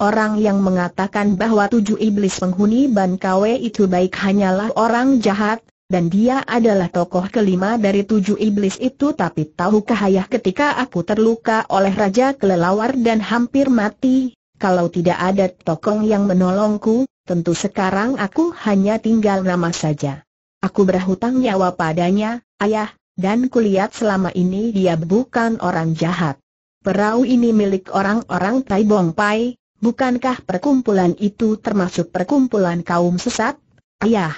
Orang yang mengatakan bahwa tujuh iblis penghuni Ban Kwe itu baik hanyalah orang jahat, dan dia adalah tokoh kelima dari tujuh iblis itu tapi tahukah ayah ketika aku terluka oleh Raja Kelelawar dan hampir mati, kalau tidak ada tokong yang menolongku, tentu sekarang aku hanya tinggal nama saja. Aku berhutang nyawa padanya, ayah, dan kulihat selama ini dia bukan orang jahat. Perahu ini milik orang-orang Tai Bong Pai, bukankah perkumpulan itu termasuk perkumpulan kaum sesat? Ayah,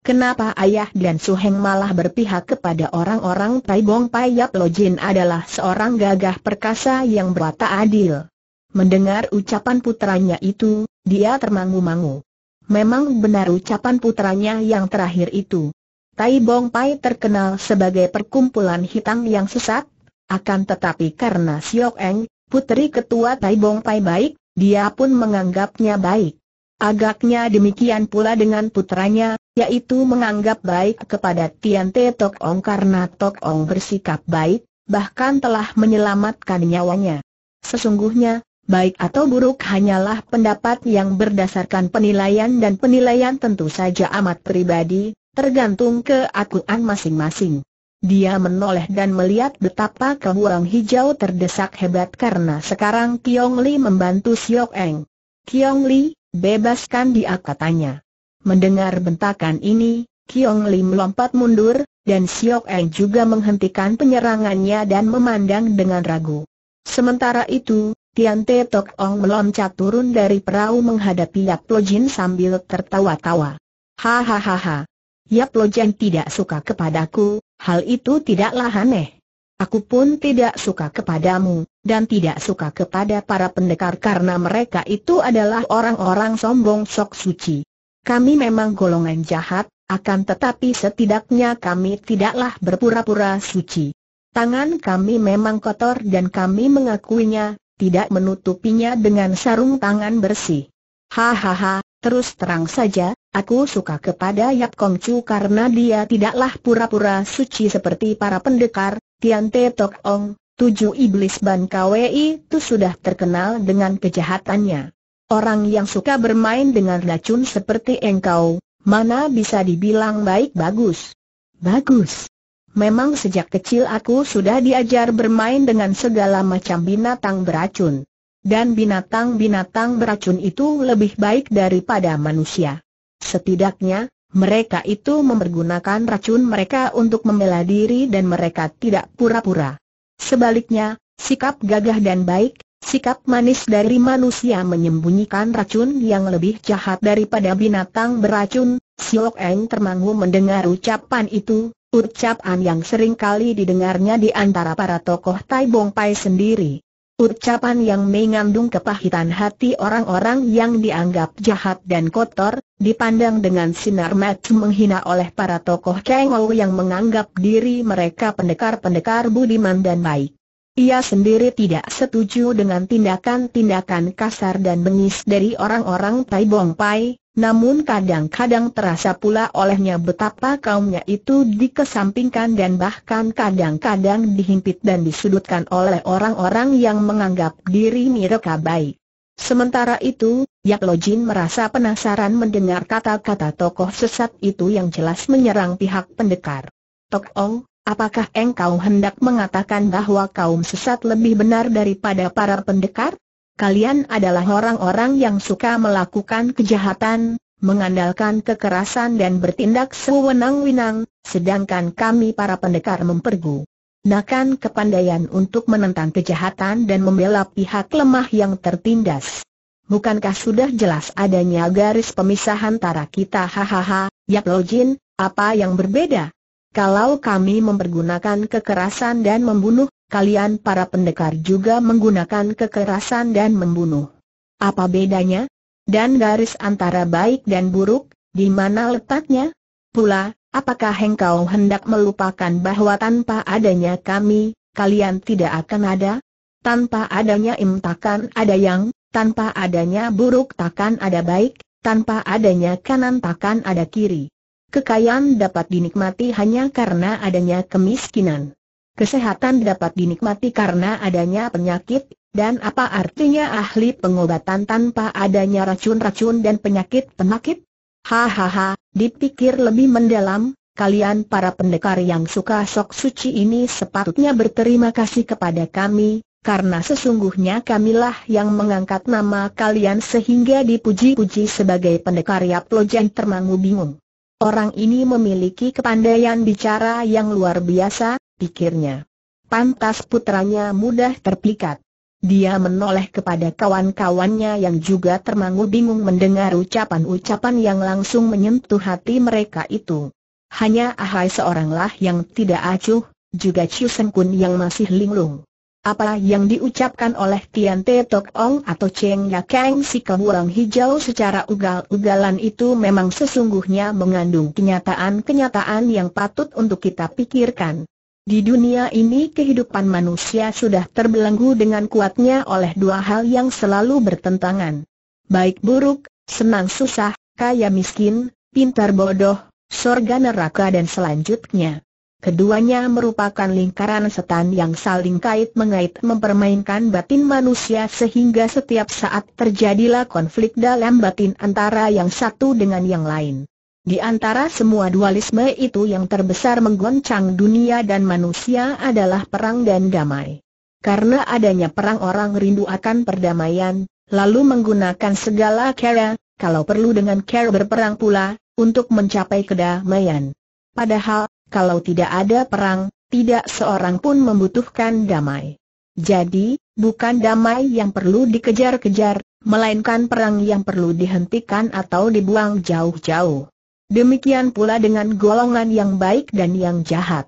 kenapa ayah dan Su Heng malah berpihak kepada orang-orang Tai Bong Pai Yap Lo Jin adalah seorang gagah perkasa yang berwatak adil. Mendengar ucapan putranya itu, dia termangu-mangu. Memang benar ucapan putranya yang terakhir itu. Tai Bong Pai terkenal sebagai perkumpulan hitam yang sesat, akan tetapi karena Siok Eng, putri ketua Tai Bong Pai baik, dia pun menganggapnya baik. Agaknya demikian pula dengan putranya, yaitu menganggap baik kepada Tian Te Tok Ong karena Tok Ong bersikap baik, bahkan telah menyelamatkan nyawanya. Sesungguhnya, baik atau buruk hanyalah pendapat yang berdasarkan penilaian dan penilaian tentu saja amat pribadi, tergantung keakuan masing-masing. Dia menoleh dan melihat betapa kebuang hijau terdesak hebat karena sekarang Kiong Li membantu Siok Eng. Kiong Li, bebaskan dia katanya. Mendengar bentakan ini, Kiong Li melompat mundur, dan Siok Eng juga menghentikan penyerangannya dan memandang dengan ragu. Sementara itu, Tian Te Tok Ong meloncat turun dari perahu menghadapi Yap Lojin sambil tertawa-tawa. Hahaha. Yap Lojin tidak suka kepadaku, hal itu tidaklah aneh. Aku pun tidak suka kepadamu, dan tidak suka kepada para pendekar karena mereka itu adalah orang-orang sombong sok suci. Kami memang golongan jahat, akan tetapi setidaknya kami tidaklah berpura-pura suci. Tangan kami memang kotor dan kami mengakuinya, tidak menutupinya dengan sarung tangan bersih. Hahaha, terus terang saja, aku suka kepada Yap Kong Chu karena dia tidaklah pura-pura suci seperti para pendekar, Tian Te Tok Ong, tujuh iblis Ban Kwe itu sudah terkenal dengan kejahatannya. Orang yang suka bermain dengan racun seperti engkau, mana bisa dibilang baik bagus. Bagus, Memang sejak kecil aku sudah diajar bermain dengan segala macam binatang beracun. Dan binatang-binatang beracun itu lebih baik daripada manusia. Setidaknya, mereka itu mempergunakan racun mereka untuk membela diri dan mereka tidak pura-pura. Sebaliknya, sikap gagah dan baik, sikap manis dari manusia menyembunyikan racun yang lebih jahat daripada binatang beracun. Siok Eng termangu mendengar ucapan itu, Ucapan yang sering kali didengarnya di antara para tokoh Tai Bong Pai sendiri. Ucapan yang mengandung kepahitan hati orang-orang yang dianggap jahat dan kotor, dipandang dengan sinar mata menghina oleh para tokoh Ou yang menganggap diri mereka pendekar-pendekar budiman dan baik. Ia sendiri tidak setuju dengan tindakan-tindakan kasar dan bengis dari orang-orang Tai Bong Pai, namun kadang-kadang terasa pula olehnya betapa kaumnya itu dikesampingkan dan bahkan kadang-kadang dihimpit dan disudutkan oleh orang-orang yang menganggap diri mereka baik. Sementara itu, Yak Lojin merasa penasaran mendengar kata-kata tokoh sesat itu yang jelas menyerang pihak pendekar. Tok Ong, apakah engkau hendak mengatakan bahwa kaum sesat lebih benar daripada para pendekar? Kalian adalah orang-orang yang suka melakukan kejahatan, mengandalkan kekerasan dan bertindak sewenang-wenang, sedangkan kami para pendekar mempergu. Nakan kepandaian untuk menentang kejahatan dan membela pihak lemah yang tertindas. Bukankah sudah jelas adanya garis pemisah antara kita hahaha, Yap Lojin, apa yang berbeda? Kalau kami mempergunakan kekerasan dan membunuh, kalian para pendekar juga menggunakan kekerasan dan membunuh. Apa bedanya? Dan garis antara baik dan buruk, di mana letaknya? Pula, apakah engkau hendak melupakan bahwa tanpa adanya kami, kalian tidak akan ada? Tanpa adanya im takkan ada yang, tanpa adanya buruk takkan ada baik, tanpa adanya kanan takkan ada kiri. Kekayaan dapat dinikmati hanya karena adanya kemiskinan. Kesehatan dapat dinikmati karena adanya penyakit, dan apa artinya ahli pengobatan tanpa adanya racun-racun dan penyakit-penyakit? Hahaha, dipikir lebih mendalam, kalian para pendekar yang suka sok suci ini sepatutnya berterima kasih kepada kami, karena sesungguhnya kamilah yang mengangkat nama kalian sehingga dipuji-puji sebagai pendekar ya Plojan termangu bingung. Orang ini memiliki kepandaian bicara yang luar biasa, pikirnya. Pantas putranya mudah terpikat. Dia menoleh kepada kawan-kawannya yang juga termangu bingung mendengar ucapan-ucapan yang langsung menyentuh hati mereka itu. Hanya Ahai seoranglah yang tidak acuh, juga Chiu Sen Kun yang masih linglung. Apa yang diucapkan oleh Tian Te Tok Ong atau Cheng Ya Kang si kewurang hijau secara ugal-ugalan itu memang sesungguhnya mengandung kenyataan-kenyataan yang patut untuk kita pikirkan. Di dunia ini kehidupan manusia sudah terbelenggu dengan kuatnya oleh dua hal yang selalu bertentangan. Baik buruk, senang susah, kaya miskin, pintar bodoh, sorga neraka dan selanjutnya. Keduanya merupakan lingkaran setan yang saling kait-mengait mempermainkan batin manusia sehingga setiap saat terjadilah konflik dalam batin antara yang satu dengan yang lain. Di antara semua dualisme itu yang terbesar menggoncang dunia dan manusia adalah perang dan damai. Karena adanya perang orang rindu akan perdamaian, lalu menggunakan segala cara, kalau perlu dengan cara berperang pula, untuk mencapai kedamaian. Padahal, kalau tidak ada perang, tidak seorang pun membutuhkan damai. Jadi, bukan damai yang perlu dikejar-kejar, melainkan perang yang perlu dihentikan atau dibuang jauh-jauh. Demikian pula dengan golongan yang baik dan yang jahat.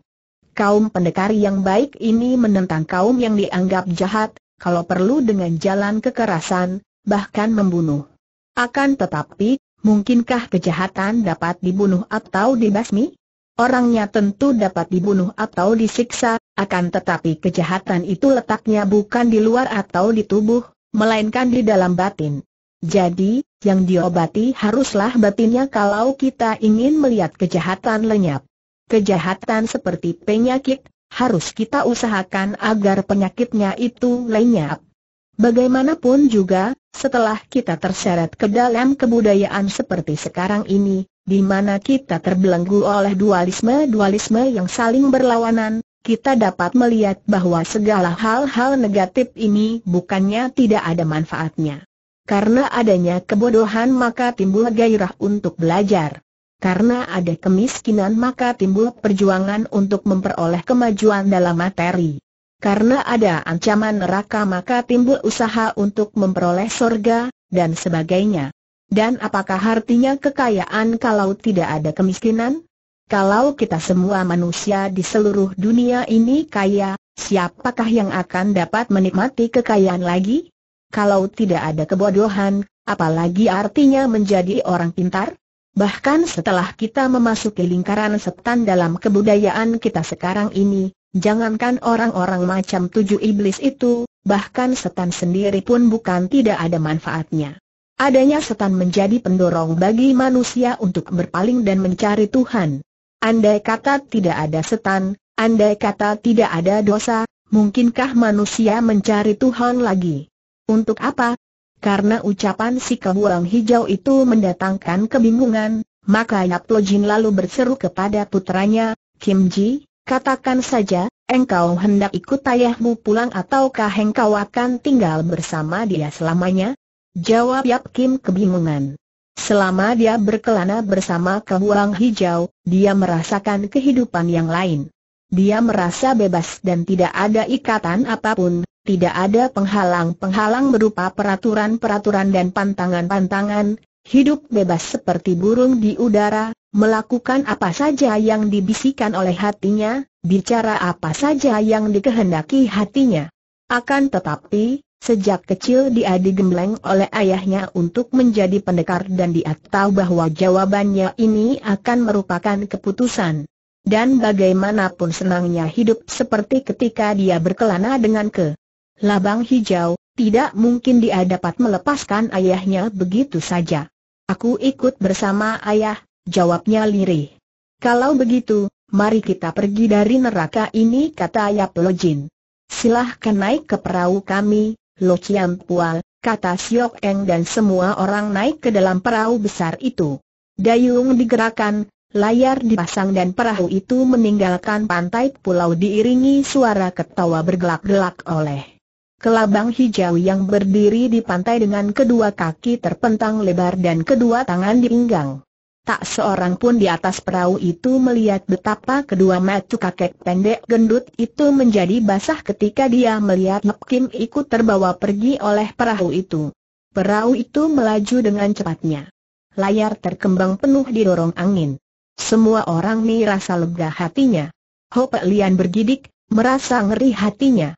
Kaum pendekar yang baik ini menentang kaum yang dianggap jahat, kalau perlu dengan jalan kekerasan, bahkan membunuh. Akan tetapi, mungkinkah kejahatan dapat dibunuh atau dibasmi? Orangnya tentu dapat dibunuh atau disiksa, akan tetapi kejahatan itu letaknya bukan di luar atau di tubuh, melainkan di dalam batin. Jadi, yang diobati haruslah batinnya kalau kita ingin melihat kejahatan lenyap. Kejahatan seperti penyakit, harus kita usahakan agar penyakitnya itu lenyap. Bagaimanapun juga, setelah kita terseret ke dalam kebudayaan seperti sekarang ini, di mana kita terbelenggu oleh dualisme-dualisme yang saling berlawanan, kita dapat melihat bahwa segala hal-hal negatif ini bukannya tidak ada manfaatnya. Karena adanya kebodohan maka timbul gairah untuk belajar. Karena ada kemiskinan maka timbul perjuangan untuk memperoleh kemajuan dalam materi. Karena ada ancaman neraka maka timbul usaha untuk memperoleh sorga, dan sebagainya. Dan apakah artinya kekayaan kalau tidak ada kemiskinan? Kalau kita semua manusia di seluruh dunia ini kaya, siapakah yang akan dapat menikmati kekayaan lagi? Kalau tidak ada kebodohan, apalagi artinya menjadi orang pintar? Bahkan setelah kita memasuki lingkaran setan dalam kebudayaan kita sekarang ini, jangankan orang-orang macam tujuh iblis itu, bahkan setan sendiri pun bukan tidak ada manfaatnya. Adanya setan menjadi pendorong bagi manusia untuk berpaling dan mencari Tuhan. Andai kata tidak ada setan, andai kata tidak ada dosa, mungkinkah manusia mencari Tuhan lagi? Untuk apa? Karena ucapan si kebuang hijau itu mendatangkan kebingungan, maka Yap Lo Jin lalu berseru kepada putranya, Kim Ji, katakan saja, engkau hendak ikut ayahmu pulang ataukah engkau akan tinggal bersama dia selamanya? Jawab Yap Kim kebingungan. Selama dia berkelana bersama kehuang hijau, dia merasakan kehidupan yang lain. Dia merasa bebas dan tidak ada ikatan apapun, tidak ada penghalang-penghalang berupa peraturan-peraturan dan pantangan-pantangan, hidup bebas seperti burung di udara, melakukan apa saja yang dibisikkan oleh hatinya, bicara apa saja yang dikehendaki hatinya. Akan tetapi, sejak kecil dia digembleng oleh ayahnya untuk menjadi pendekar dan dia tahu bahwa jawabannya ini akan merupakan keputusan. Dan bagaimanapun senangnya hidup seperti ketika dia berkelana dengan ke Labang hijau, tidak mungkin dia dapat melepaskan ayahnya begitu saja. Aku ikut bersama ayah, jawabnya lirih. Kalau begitu, mari kita pergi dari neraka ini kata Yap Lojin. Silahkan naik ke perahu kami, Lo Chiam Pual, kata Siok Eng dan semua orang naik ke dalam perahu besar itu. Dayung digerakkan, layar dipasang dan perahu itu meninggalkan pantai pulau diiringi suara ketawa bergelak-gelak oleh Kelabang hijau yang berdiri di pantai dengan kedua kaki terpentang lebar dan kedua tangan di pinggang. Tak seorang pun di atas perahu itu melihat betapa kedua mata kakek pendek gendut itu menjadi basah ketika dia melihat Lep Kim ikut terbawa pergi oleh perahu itu. Perahu itu melaju dengan cepatnya. Layar terkembang penuh didorong angin. Semua orang merasa lega hatinya. Hope Lian bergidik, merasa ngeri hatinya.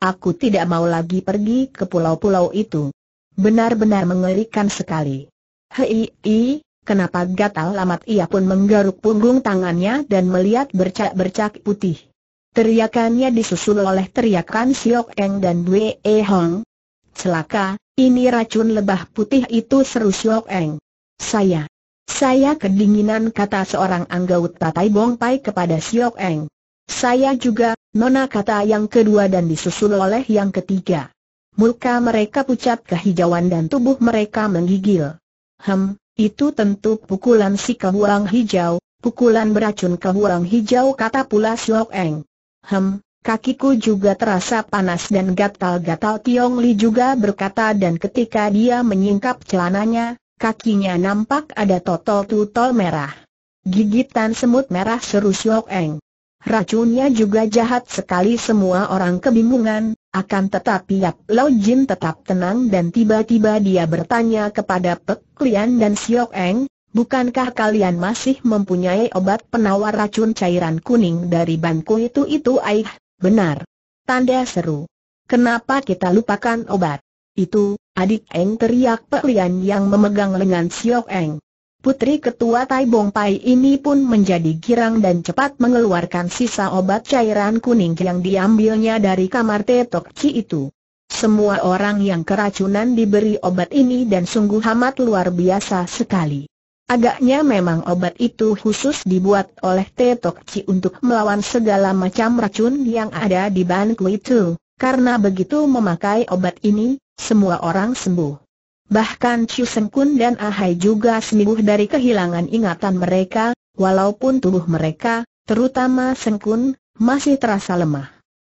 Aku tidak mau lagi pergi ke pulau-pulau itu. Benar-benar mengerikan sekali. Hei, i, kenapa gatal amat ia pun menggaruk punggung tangannya dan melihat bercak-bercak putih. Teriakannya disusul oleh teriakan Siok Eng dan Dwe E Hong. Celaka, ini racun lebah putih itu seru Siok Eng. Saya, saya kedinginan kata seorang anggota Tai Bong Pai kepada Siok Eng. Saya juga, Nona kata yang kedua dan disusul oleh yang ketiga. Muka mereka pucat kehijauan dan tubuh mereka menggigil. Hem, itu tentu pukulan si kehuang hijau, pukulan beracun kehuang hijau kata pula Siok Eng. Hem, kakiku juga terasa panas dan gatal-gatal Tiong Li juga berkata dan ketika dia menyingkap celananya, kakinya nampak ada totol-tutol merah. Gigitan semut merah seru Siok Eng. Racunnya juga jahat sekali semua orang kebingungan, akan tetapi Yap Lau Jin tetap tenang dan tiba-tiba dia bertanya kepada Pek Lian dan Siok Eng, bukankah kalian masih mempunyai obat penawar racun cairan kuning dari bangku itu itu aih, benar. Tanda seru. Kenapa kita lupakan obat? Itu, adik Eng teriak Pek Lian yang memegang lengan Siok Eng. Putri ketua Tai Pai ini pun menjadi girang dan cepat mengeluarkan sisa obat cairan kuning yang diambilnya dari kamar Tetok Ci itu. Semua orang yang keracunan diberi obat ini dan sungguh amat luar biasa sekali. Agaknya memang obat itu khusus dibuat oleh Tetok Ci untuk melawan segala macam racun yang ada di Bangku itu. Karena begitu memakai obat ini, semua orang sembuh. Bahkan Chu Kun dan Ahai juga sembuh dari kehilangan ingatan mereka, walaupun tubuh mereka, terutama Kun, masih terasa lemah.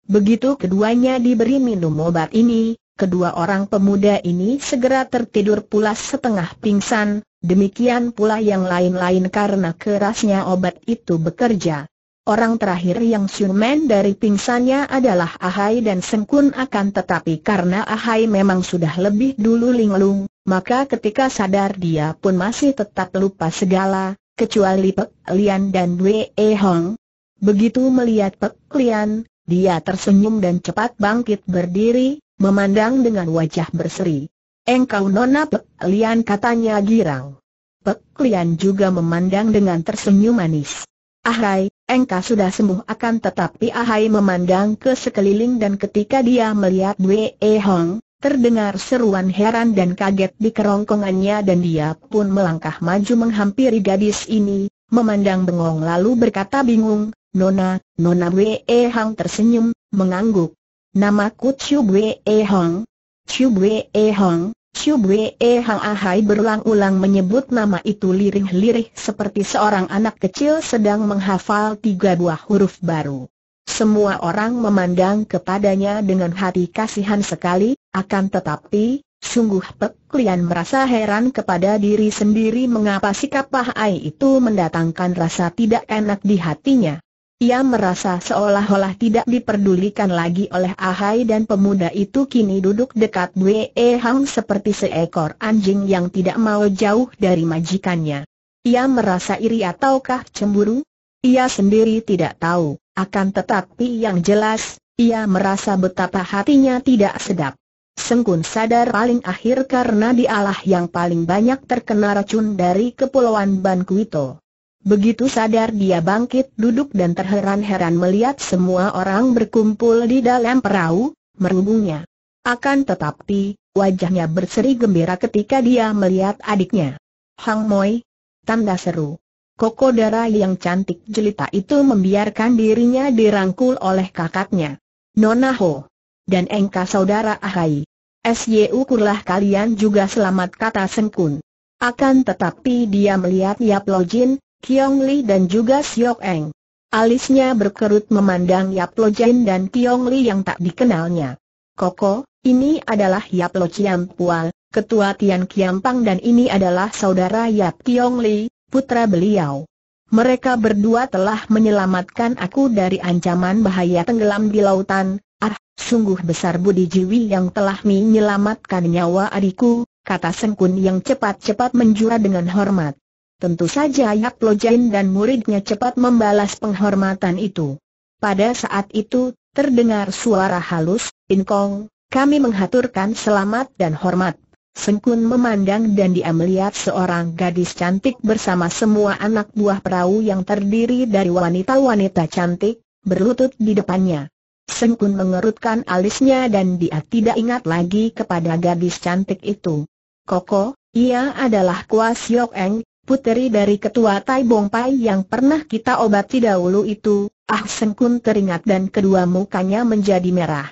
Begitu keduanya diberi minum obat ini, kedua orang pemuda ini segera tertidur pulas setengah pingsan, demikian pula yang lain-lain karena kerasnya obat itu bekerja. Orang terakhir yang siuman dari pingsannya adalah Ahai dan Sengkun akan tetapi karena Ahai memang sudah lebih dulu linglung, maka ketika sadar dia pun masih tetap lupa segala, kecuali Pek Lian dan Wei Hong. Begitu melihat Pek Lian, dia tersenyum dan cepat bangkit berdiri, memandang dengan wajah berseri. Engkau nona Pek Lian katanya girang. Pek Lian juga memandang dengan tersenyum manis. Ahai, engkau sudah sembuh akan tetapi Ahai memandang ke sekeliling dan ketika dia melihat Wei e Hong, terdengar seruan heran dan kaget di kerongkongannya dan dia pun melangkah maju menghampiri gadis ini, memandang bengong lalu berkata bingung, Nona, Nona Wei e Hong tersenyum, mengangguk. Namaku Chiu Wei E Hong. Chiu Wei E Hong, Chu Bwe Hang Ahai berulang-ulang menyebut nama itu lirih-lirih seperti seorang anak kecil sedang menghafal tiga buah huruf baru. Semua orang memandang kepadanya dengan hati kasihan sekali, akan tetapi, sungguh Pek merasa heran kepada diri sendiri mengapa sikap Ahai itu mendatangkan rasa tidak enak di hatinya. Ia merasa seolah-olah tidak diperdulikan lagi oleh Ahai dan pemuda itu kini duduk dekat Wei e Hang seperti seekor anjing yang tidak mau jauh dari majikannya. Ia merasa iri ataukah cemburu? Ia sendiri tidak tahu, akan tetapi yang jelas, ia merasa betapa hatinya tidak sedap. Sengkun sadar paling akhir karena dialah yang paling banyak terkena racun dari kepulauan Kuito. Begitu sadar dia bangkit duduk dan terheran-heran melihat semua orang berkumpul di dalam perahu, merubungnya. Akan tetapi, wajahnya berseri gembira ketika dia melihat adiknya. Hang Moi, tanda seru. Koko darah yang cantik jelita itu membiarkan dirinya dirangkul oleh kakaknya. Nona Ho dan engka saudara Ahai. SYU kurlah kalian juga selamat kata Sengkun. Akan tetapi dia melihat Yap Lo Jin. Kiong Li dan juga Siok Eng. Alisnya berkerut memandang Yap Lo Jin dan Kiong Li yang tak dikenalnya. Koko, ini adalah Yap Lo Chiam Pual, ketua Tian Kiam Pang dan ini adalah saudara Yap Kiong Li, putra beliau. Mereka berdua telah menyelamatkan aku dari ancaman bahaya tenggelam di lautan. Ah, sungguh besar budi jiwi yang telah menyelamatkan nyawa adikku, kata Sengkun yang cepat-cepat menjura dengan hormat. Tentu saja Yap Jin dan muridnya cepat membalas penghormatan itu. Pada saat itu, terdengar suara halus, In Kong, kami menghaturkan selamat dan hormat. Sengkun memandang dan dia melihat seorang gadis cantik bersama semua anak buah perahu yang terdiri dari wanita-wanita cantik, berlutut di depannya. Sengkun mengerutkan alisnya dan dia tidak ingat lagi kepada gadis cantik itu. Koko, ia adalah Kwa Siok Eng, puteri dari ketua Tai Bong Pai yang pernah kita obati dahulu itu, Ah Seng Kun teringat dan kedua mukanya menjadi merah.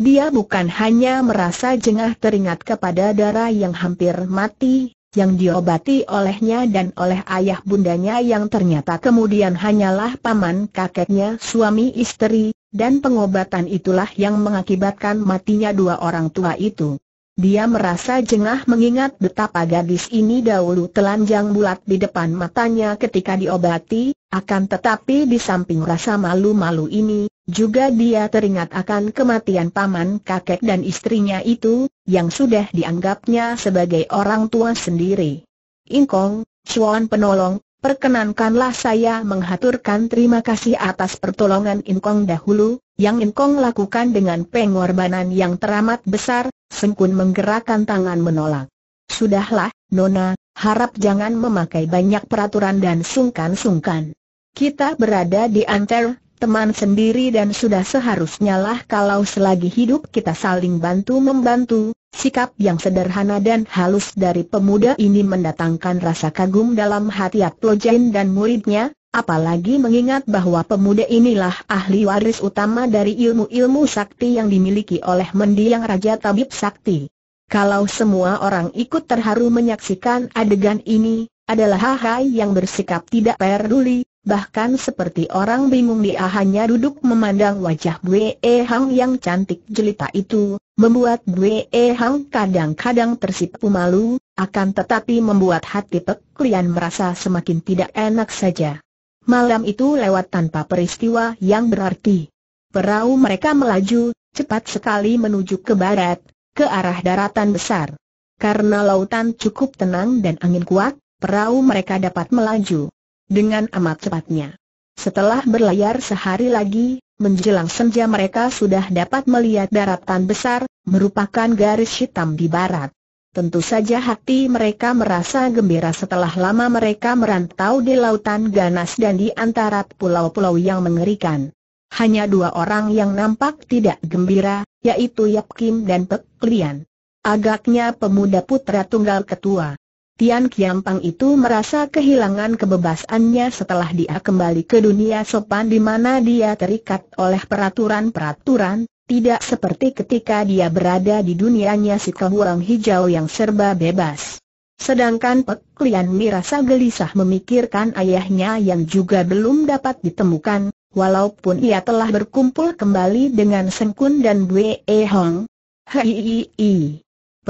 Dia bukan hanya merasa jengah teringat kepada darah yang hampir mati, yang diobati olehnya dan oleh ayah bundanya yang ternyata kemudian hanyalah paman kakeknya suami istri, dan pengobatan itulah yang mengakibatkan matinya dua orang tua itu. Dia merasa jengah mengingat betapa gadis ini dahulu telanjang bulat di depan matanya ketika diobati, akan tetapi di samping rasa malu-malu ini, juga dia teringat akan kematian paman kakek dan istrinya itu, yang sudah dianggapnya sebagai orang tua sendiri. Ingkong, Chuan penolong, Perkenankanlah saya menghaturkan terima kasih atas pertolongan Inkong dahulu, yang Inkong lakukan dengan pengorbanan yang teramat besar, Sengkun menggerakkan tangan menolak. Sudahlah, Nona, harap jangan memakai banyak peraturan dan sungkan-sungkan. Kita berada di antara teman sendiri dan sudah seharusnya lah kalau selagi hidup kita saling bantu-membantu, sikap yang sederhana dan halus dari pemuda ini mendatangkan rasa kagum dalam hati Aklo Jain dan muridnya, apalagi mengingat bahwa pemuda inilah ahli waris utama dari ilmu-ilmu sakti yang dimiliki oleh mendiang Raja Tabib Sakti. Kalau semua orang ikut terharu menyaksikan adegan ini, adalah Hahai yang bersikap tidak peduli, Bahkan seperti orang bingung dia hanya duduk memandang wajah Bwe e Hang yang cantik jelita itu, membuat Bwe e Hang kadang-kadang tersipu malu, akan tetapi membuat hati Pek Lian merasa semakin tidak enak saja. Malam itu lewat tanpa peristiwa yang berarti. Perahu mereka melaju, cepat sekali menuju ke barat, ke arah daratan besar. Karena lautan cukup tenang dan angin kuat, perahu mereka dapat melaju dengan amat cepatnya. Setelah berlayar sehari lagi, menjelang senja mereka sudah dapat melihat daratan besar, merupakan garis hitam di barat. Tentu saja hati mereka merasa gembira setelah lama mereka merantau di lautan ganas dan di antara pulau-pulau yang mengerikan. Hanya dua orang yang nampak tidak gembira, yaitu Yap Kim dan Pek Lian. Agaknya pemuda putra tunggal ketua. Tian Kiampang itu merasa kehilangan kebebasannya setelah dia kembali ke dunia sopan di mana dia terikat oleh peraturan-peraturan, tidak seperti ketika dia berada di dunianya si kehurang hijau yang serba bebas. Sedangkan Pek Lian rasa gelisah memikirkan ayahnya yang juga belum dapat ditemukan, walaupun ia telah berkumpul kembali dengan Sengkun dan Bwe Hong. Hei,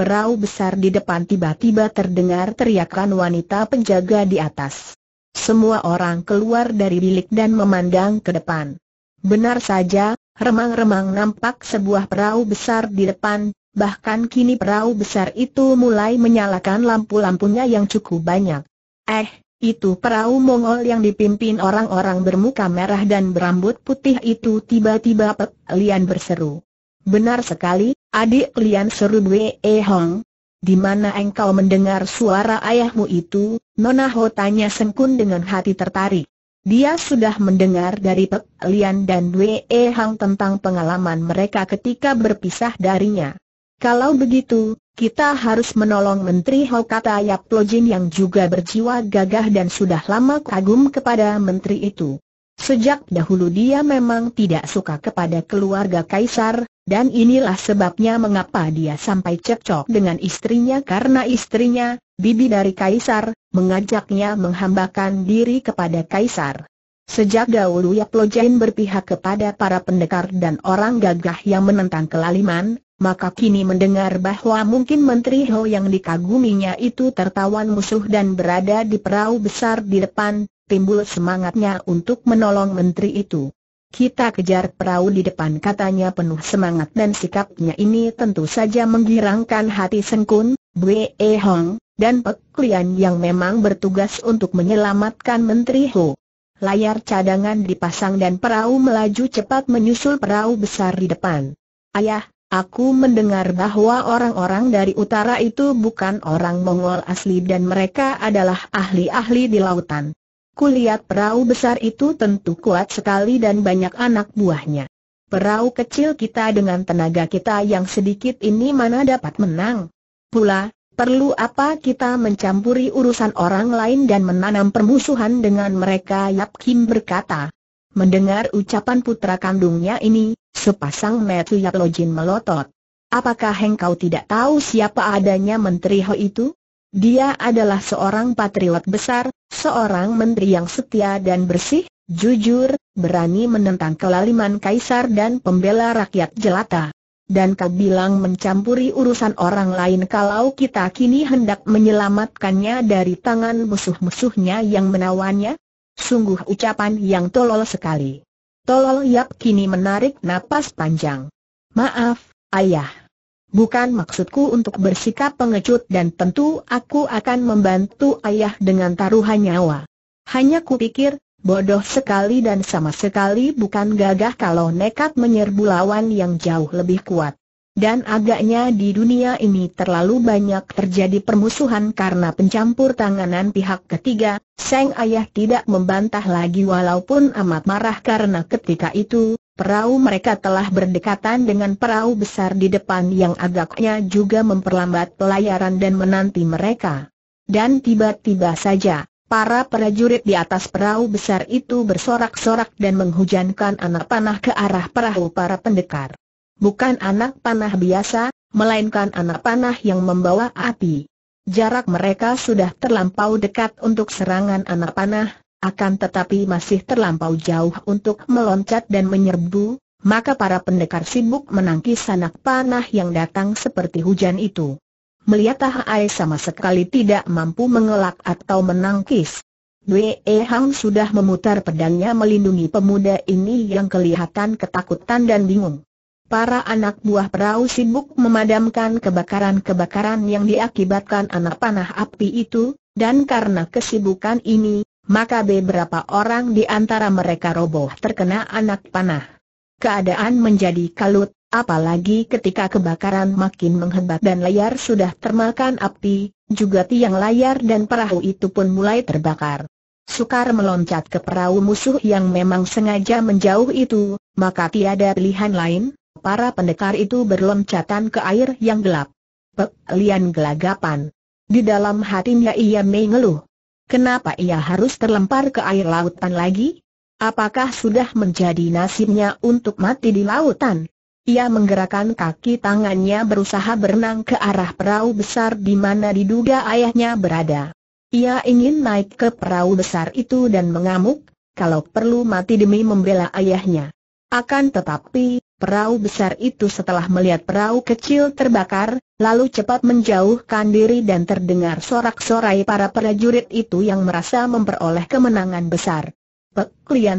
Perahu besar di depan tiba-tiba terdengar teriakan wanita penjaga di atas. Semua orang keluar dari bilik dan memandang ke depan. Benar saja, remang-remang nampak sebuah perahu besar di depan, bahkan kini perahu besar itu mulai menyalakan lampu-lampunya yang cukup banyak. Eh, itu perahu Mongol yang dipimpin orang-orang bermuka merah dan berambut putih itu tiba-tiba Pek Lian berseru. Benar sekali, adik Lian seru Wei e Hong. Di mana engkau mendengar suara ayahmu itu, Nona Ho tanya Sengkun dengan hati tertarik. Dia sudah mendengar dari Pek Lian dan Wei e Hang tentang pengalaman mereka ketika berpisah darinya. Kalau begitu, kita harus menolong Menteri Ho kata Yap Lojin yang juga berjiwa gagah dan sudah lama kagum kepada Menteri itu. Sejak dahulu dia memang tidak suka kepada keluarga Kaisar, dan inilah sebabnya mengapa dia sampai cekcok dengan istrinya karena istrinya, bibi dari Kaisar, mengajaknya menghambakan diri kepada Kaisar. Sejak dahulu Yaplo Jain berpihak kepada para pendekar dan orang gagah yang menentang kelaliman, maka kini mendengar bahwa mungkin Menteri Ho yang dikaguminya itu tertawan musuh dan berada di perahu besar di depan, timbul semangatnya untuk menolong Menteri itu. Kita kejar perahu di depan katanya penuh semangat dan sikapnya ini tentu saja menggirangkan hati Sengkun, Bwe Hong, dan Pek Lian yang memang bertugas untuk menyelamatkan Menteri Ho. Layar cadangan dipasang dan perahu melaju cepat menyusul perahu besar di depan. Ayah, aku mendengar bahwa orang-orang dari utara itu bukan orang Mongol asli dan mereka adalah ahli-ahli di lautan. Kulihat perahu besar itu tentu kuat sekali dan banyak anak buahnya. Perahu kecil kita dengan tenaga kita yang sedikit ini mana dapat menang. Pula, perlu apa kita mencampuri urusan orang lain dan menanam permusuhan dengan mereka Yap Kim berkata. Mendengar ucapan putra kandungnya ini, sepasang metu Yap Lojin melotot. Apakah engkau tidak tahu siapa adanya Menteri Ho itu? Dia adalah seorang patriot besar, seorang menteri yang setia dan bersih, jujur, berani menentang kelaliman kaisar dan pembela rakyat jelata. Dan kau bilang mencampuri urusan orang lain kalau kita kini hendak menyelamatkannya dari tangan musuh-musuhnya yang menawannya? Sungguh ucapan yang tolol sekali. Tolol Yap kini menarik napas panjang. Maaf, ayah. Bukan maksudku untuk bersikap pengecut dan tentu aku akan membantu ayah dengan taruhan nyawa. Hanya kupikir, bodoh sekali dan sama sekali bukan gagah kalau nekat menyerbu lawan yang jauh lebih kuat. Dan agaknya di dunia ini terlalu banyak terjadi permusuhan karena pencampur tanganan pihak ketiga, Seng Ayah tidak membantah lagi walaupun amat marah karena ketika itu, Perahu mereka telah berdekatan dengan perahu besar di depan yang agaknya juga memperlambat pelayaran dan menanti mereka. Dan tiba-tiba saja, para prajurit di atas perahu besar itu bersorak-sorak dan menghujankan anak panah ke arah perahu para pendekar. Bukan anak panah biasa, melainkan anak panah yang membawa api. Jarak mereka sudah terlampau dekat untuk serangan anak panah, akan tetapi masih terlampau jauh untuk meloncat dan menyerbu, maka para pendekar sibuk menangkis sanak panah yang datang seperti hujan itu. Melihat Hai sama sekali tidak mampu mengelak atau menangkis. Wei Hang sudah memutar pedangnya melindungi pemuda ini yang kelihatan ketakutan dan bingung. Para anak buah perahu sibuk memadamkan kebakaran-kebakaran yang diakibatkan anak panah api itu, dan karena kesibukan ini, maka beberapa orang di antara mereka roboh terkena anak panah. Keadaan menjadi kalut, apalagi ketika kebakaran makin menghebat dan layar sudah termakan api, juga tiang layar dan perahu itu pun mulai terbakar. Sukar meloncat ke perahu musuh yang memang sengaja menjauh itu, maka tiada pilihan lain, para pendekar itu berloncatan ke air yang gelap. Pek, lian gelagapan. Di dalam hatinya ia mengeluh. Kenapa ia harus terlempar ke air lautan lagi? Apakah sudah menjadi nasibnya untuk mati di lautan? Ia menggerakkan kaki tangannya berusaha berenang ke arah perahu besar di mana diduga ayahnya berada. Ia ingin naik ke perahu besar itu dan mengamuk, kalau perlu mati demi membela ayahnya. Akan tetapi, Perahu besar itu setelah melihat perahu kecil terbakar, lalu cepat menjauhkan diri dan terdengar sorak-sorai para prajurit itu yang merasa memperoleh kemenangan besar. Pek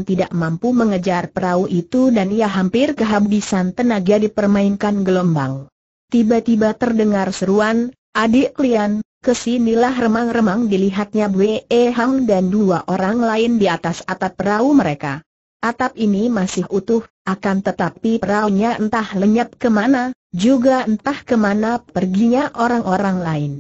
tidak mampu mengejar perahu itu dan ia hampir kehabisan tenaga dipermainkan gelombang. Tiba-tiba terdengar seruan, adik klien, kesinilah remang-remang dilihatnya Bwe Hang dan dua orang lain di atas atap perahu mereka. Atap ini masih utuh, akan tetapi perahunya entah lenyap kemana, juga entah kemana perginya orang-orang lain.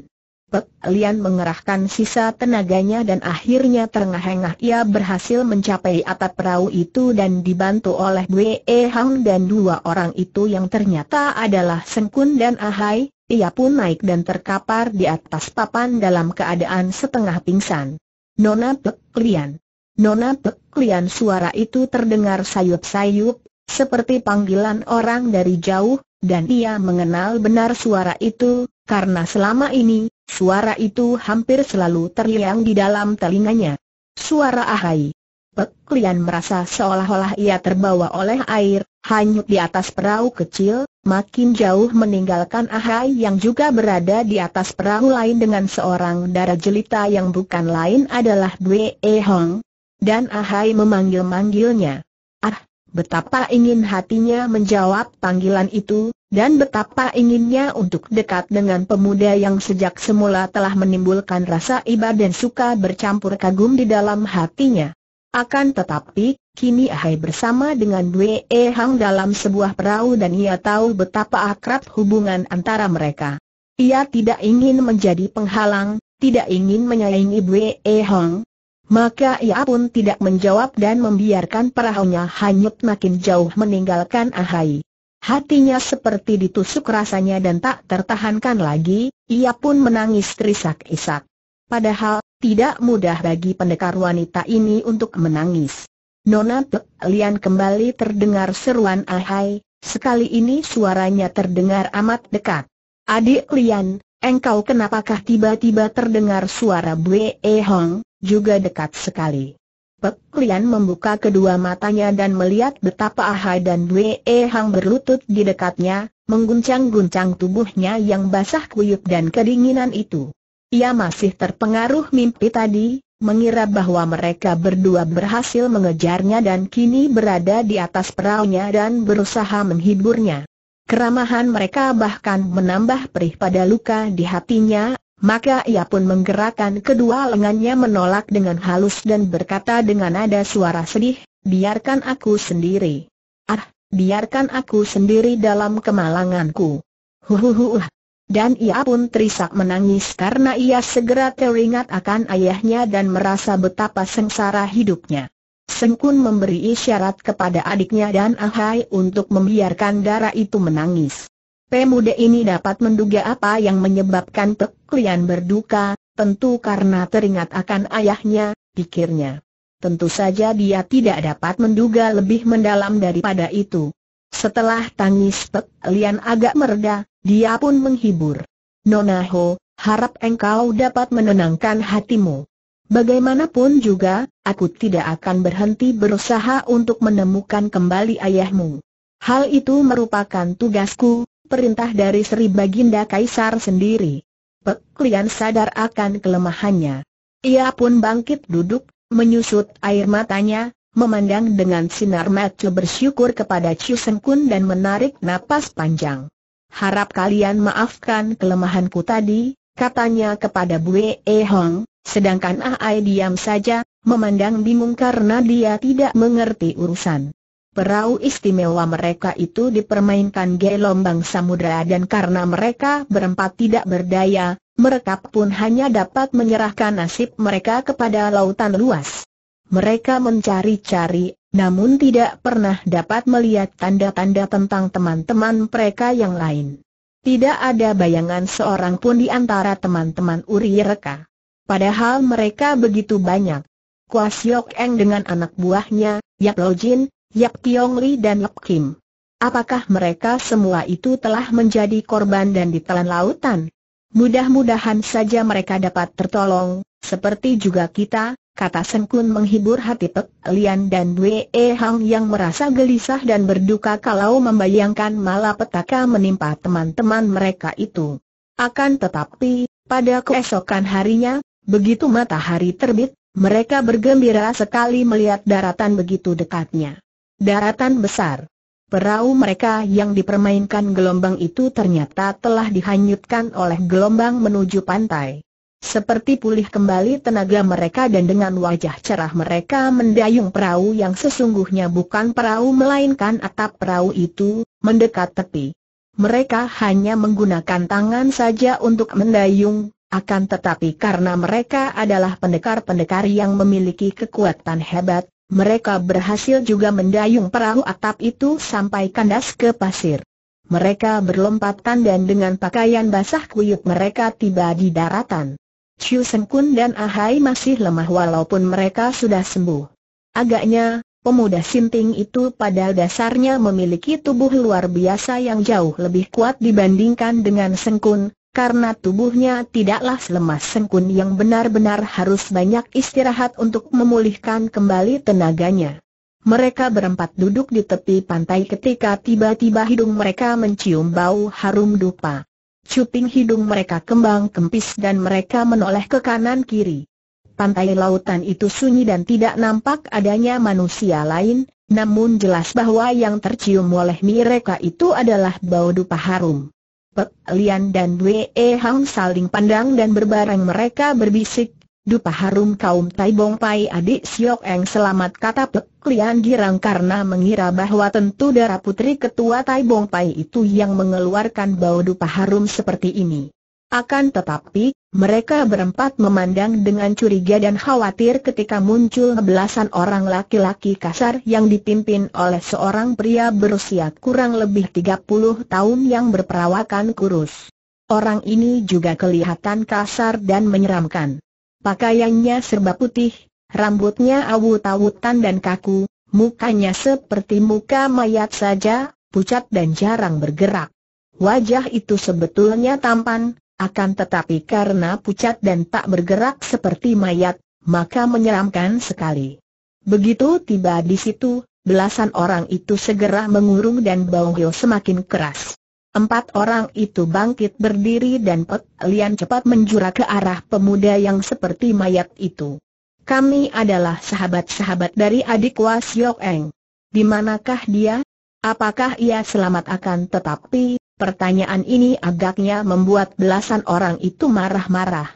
Pek Lian mengerahkan sisa tenaganya dan akhirnya terengah-engah ia berhasil mencapai atap perahu itu dan dibantu oleh Wei Hang dan dua orang itu yang ternyata adalah Sengkun dan Ahai, ah ia pun naik dan terkapar di atas papan dalam keadaan setengah pingsan. Nona Pek Lian Nona Peklian suara itu terdengar sayup-sayup, seperti panggilan orang dari jauh, dan ia mengenal benar suara itu, karena selama ini, suara itu hampir selalu terliang di dalam telinganya. Suara Ahai. Peklian merasa seolah-olah ia terbawa oleh air, hanyut di atas perahu kecil, makin jauh meninggalkan Ahai yang juga berada di atas perahu lain dengan seorang darah jelita yang bukan lain adalah Dwe Hong, dan Ahai memanggil-manggilnya. Ah, betapa ingin hatinya menjawab panggilan itu, dan betapa inginnya untuk dekat dengan pemuda yang sejak semula telah menimbulkan rasa iba dan suka bercampur kagum di dalam hatinya. Akan tetapi, kini Ahai bersama dengan Dwe e Hang dalam sebuah perahu dan ia tahu betapa akrab hubungan antara mereka. Ia tidak ingin menjadi penghalang, tidak ingin menyayangi Dwe e Hang, maka ia pun tidak menjawab dan membiarkan perahunya hanyut makin jauh meninggalkan Ahai. Hatinya seperti ditusuk rasanya dan tak tertahankan lagi, ia pun menangis terisak-isak. Padahal, tidak mudah bagi pendekar wanita ini untuk menangis. Nona Tuk Lian kembali terdengar seruan Ahai, sekali ini suaranya terdengar amat dekat. Adik Lian, engkau kenapakah tiba-tiba terdengar suara Bue Hong? juga dekat sekali. Pek Lian membuka kedua matanya dan melihat betapa Ahai dan Wei Hang berlutut di dekatnya, mengguncang-guncang tubuhnya yang basah kuyup dan kedinginan itu. Ia masih terpengaruh mimpi tadi, mengira bahwa mereka berdua berhasil mengejarnya dan kini berada di atas perahunya dan berusaha menghiburnya. Keramahan mereka bahkan menambah perih pada luka di hatinya, maka ia pun menggerakkan kedua lengannya menolak dengan halus dan berkata dengan nada suara sedih, biarkan aku sendiri. Ah, biarkan aku sendiri dalam kemalanganku. Huhuhuh. Dan ia pun terisak menangis karena ia segera teringat akan ayahnya dan merasa betapa sengsara hidupnya. Sengkun memberi isyarat kepada adiknya dan Ahai untuk membiarkan darah itu menangis. Pemuda ini dapat menduga apa yang menyebabkan Pek berduka, tentu karena teringat akan ayahnya, pikirnya. Tentu saja dia tidak dapat menduga lebih mendalam daripada itu. Setelah tangis Pek Lian agak mereda, dia pun menghibur. Nonaho, harap engkau dapat menenangkan hatimu. Bagaimanapun juga, aku tidak akan berhenti berusaha untuk menemukan kembali ayahmu. Hal itu merupakan tugasku, perintah dari Sri Baginda Kaisar sendiri. Pek Lian sadar akan kelemahannya. Ia pun bangkit duduk, menyusut air matanya, memandang dengan sinar mata bersyukur kepada Chiu Seng Kun dan menarik napas panjang. Harap kalian maafkan kelemahanku tadi, katanya kepada Bue E Hong, sedangkan Ah Ai diam saja, memandang bingung karena dia tidak mengerti urusan. Perahu istimewa mereka itu dipermainkan gelombang samudera dan karena mereka berempat tidak berdaya, mereka pun hanya dapat menyerahkan nasib mereka kepada lautan luas. Mereka mencari-cari, namun tidak pernah dapat melihat tanda-tanda tentang teman-teman mereka yang lain. Tidak ada bayangan seorang pun di antara teman-teman Uri Reka. Padahal mereka begitu banyak. Kwasiok Eng dengan anak buahnya, Yap Lo Jin, Yak Tiong Li dan Yap Kim. Apakah mereka semua itu telah menjadi korban dan ditelan lautan? Mudah-mudahan saja mereka dapat tertolong, seperti juga kita, kata Senkun menghibur hati Pek Lian dan Wei e Hang yang merasa gelisah dan berduka kalau membayangkan malapetaka menimpa teman-teman mereka itu. Akan tetapi, pada keesokan harinya, begitu matahari terbit, mereka bergembira sekali melihat daratan begitu dekatnya. Daratan besar. Perahu mereka yang dipermainkan gelombang itu ternyata telah dihanyutkan oleh gelombang menuju pantai. Seperti pulih kembali tenaga mereka dan dengan wajah cerah mereka mendayung perahu yang sesungguhnya bukan perahu melainkan atap perahu itu, mendekat tepi. Mereka hanya menggunakan tangan saja untuk mendayung, akan tetapi karena mereka adalah pendekar-pendekar yang memiliki kekuatan hebat, mereka berhasil juga mendayung perahu atap itu sampai kandas ke pasir. Mereka berlompatan dan dengan pakaian basah kuyup mereka tiba di daratan. Chiu Seng Kun dan Ahai masih lemah walaupun mereka sudah sembuh. Agaknya, pemuda Sinting itu pada dasarnya memiliki tubuh luar biasa yang jauh lebih kuat dibandingkan dengan Seng Kun, karena tubuhnya tidaklah selemas sengkun yang benar-benar harus banyak istirahat untuk memulihkan kembali tenaganya. Mereka berempat duduk di tepi pantai ketika tiba-tiba hidung mereka mencium bau harum dupa. Cuping hidung mereka kembang kempis dan mereka menoleh ke kanan kiri. Pantai lautan itu sunyi dan tidak nampak adanya manusia lain, namun jelas bahwa yang tercium oleh mereka itu adalah bau dupa harum. Pek Lian dan Wee Hang saling pandang dan berbareng mereka berbisik, Dupa harum kaum Bong Pai adik Siok Eng selamat kata Pek Lian girang karena mengira bahwa tentu darah putri ketua Tai Bong Pai itu yang mengeluarkan bau dupa harum seperti ini. Akan tetapi, mereka berempat memandang dengan curiga dan khawatir ketika muncul belasan orang laki-laki kasar yang dipimpin oleh seorang pria berusia kurang lebih 30 tahun yang berperawakan kurus. Orang ini juga kelihatan kasar dan menyeramkan. Pakaiannya serba putih, rambutnya awut-awutan dan kaku, mukanya seperti muka mayat saja, pucat dan jarang bergerak. Wajah itu sebetulnya tampan, akan tetapi karena pucat dan tak bergerak seperti mayat, maka menyeramkan sekali. Begitu tiba di situ, belasan orang itu segera mengurung dan bau hil semakin keras. Empat orang itu bangkit berdiri dan Pek Lian cepat menjura ke arah pemuda yang seperti mayat itu. Kami adalah sahabat-sahabat dari adik Was Eng. Di manakah dia? Apakah ia selamat akan tetapi Pertanyaan ini agaknya membuat belasan orang itu marah-marah.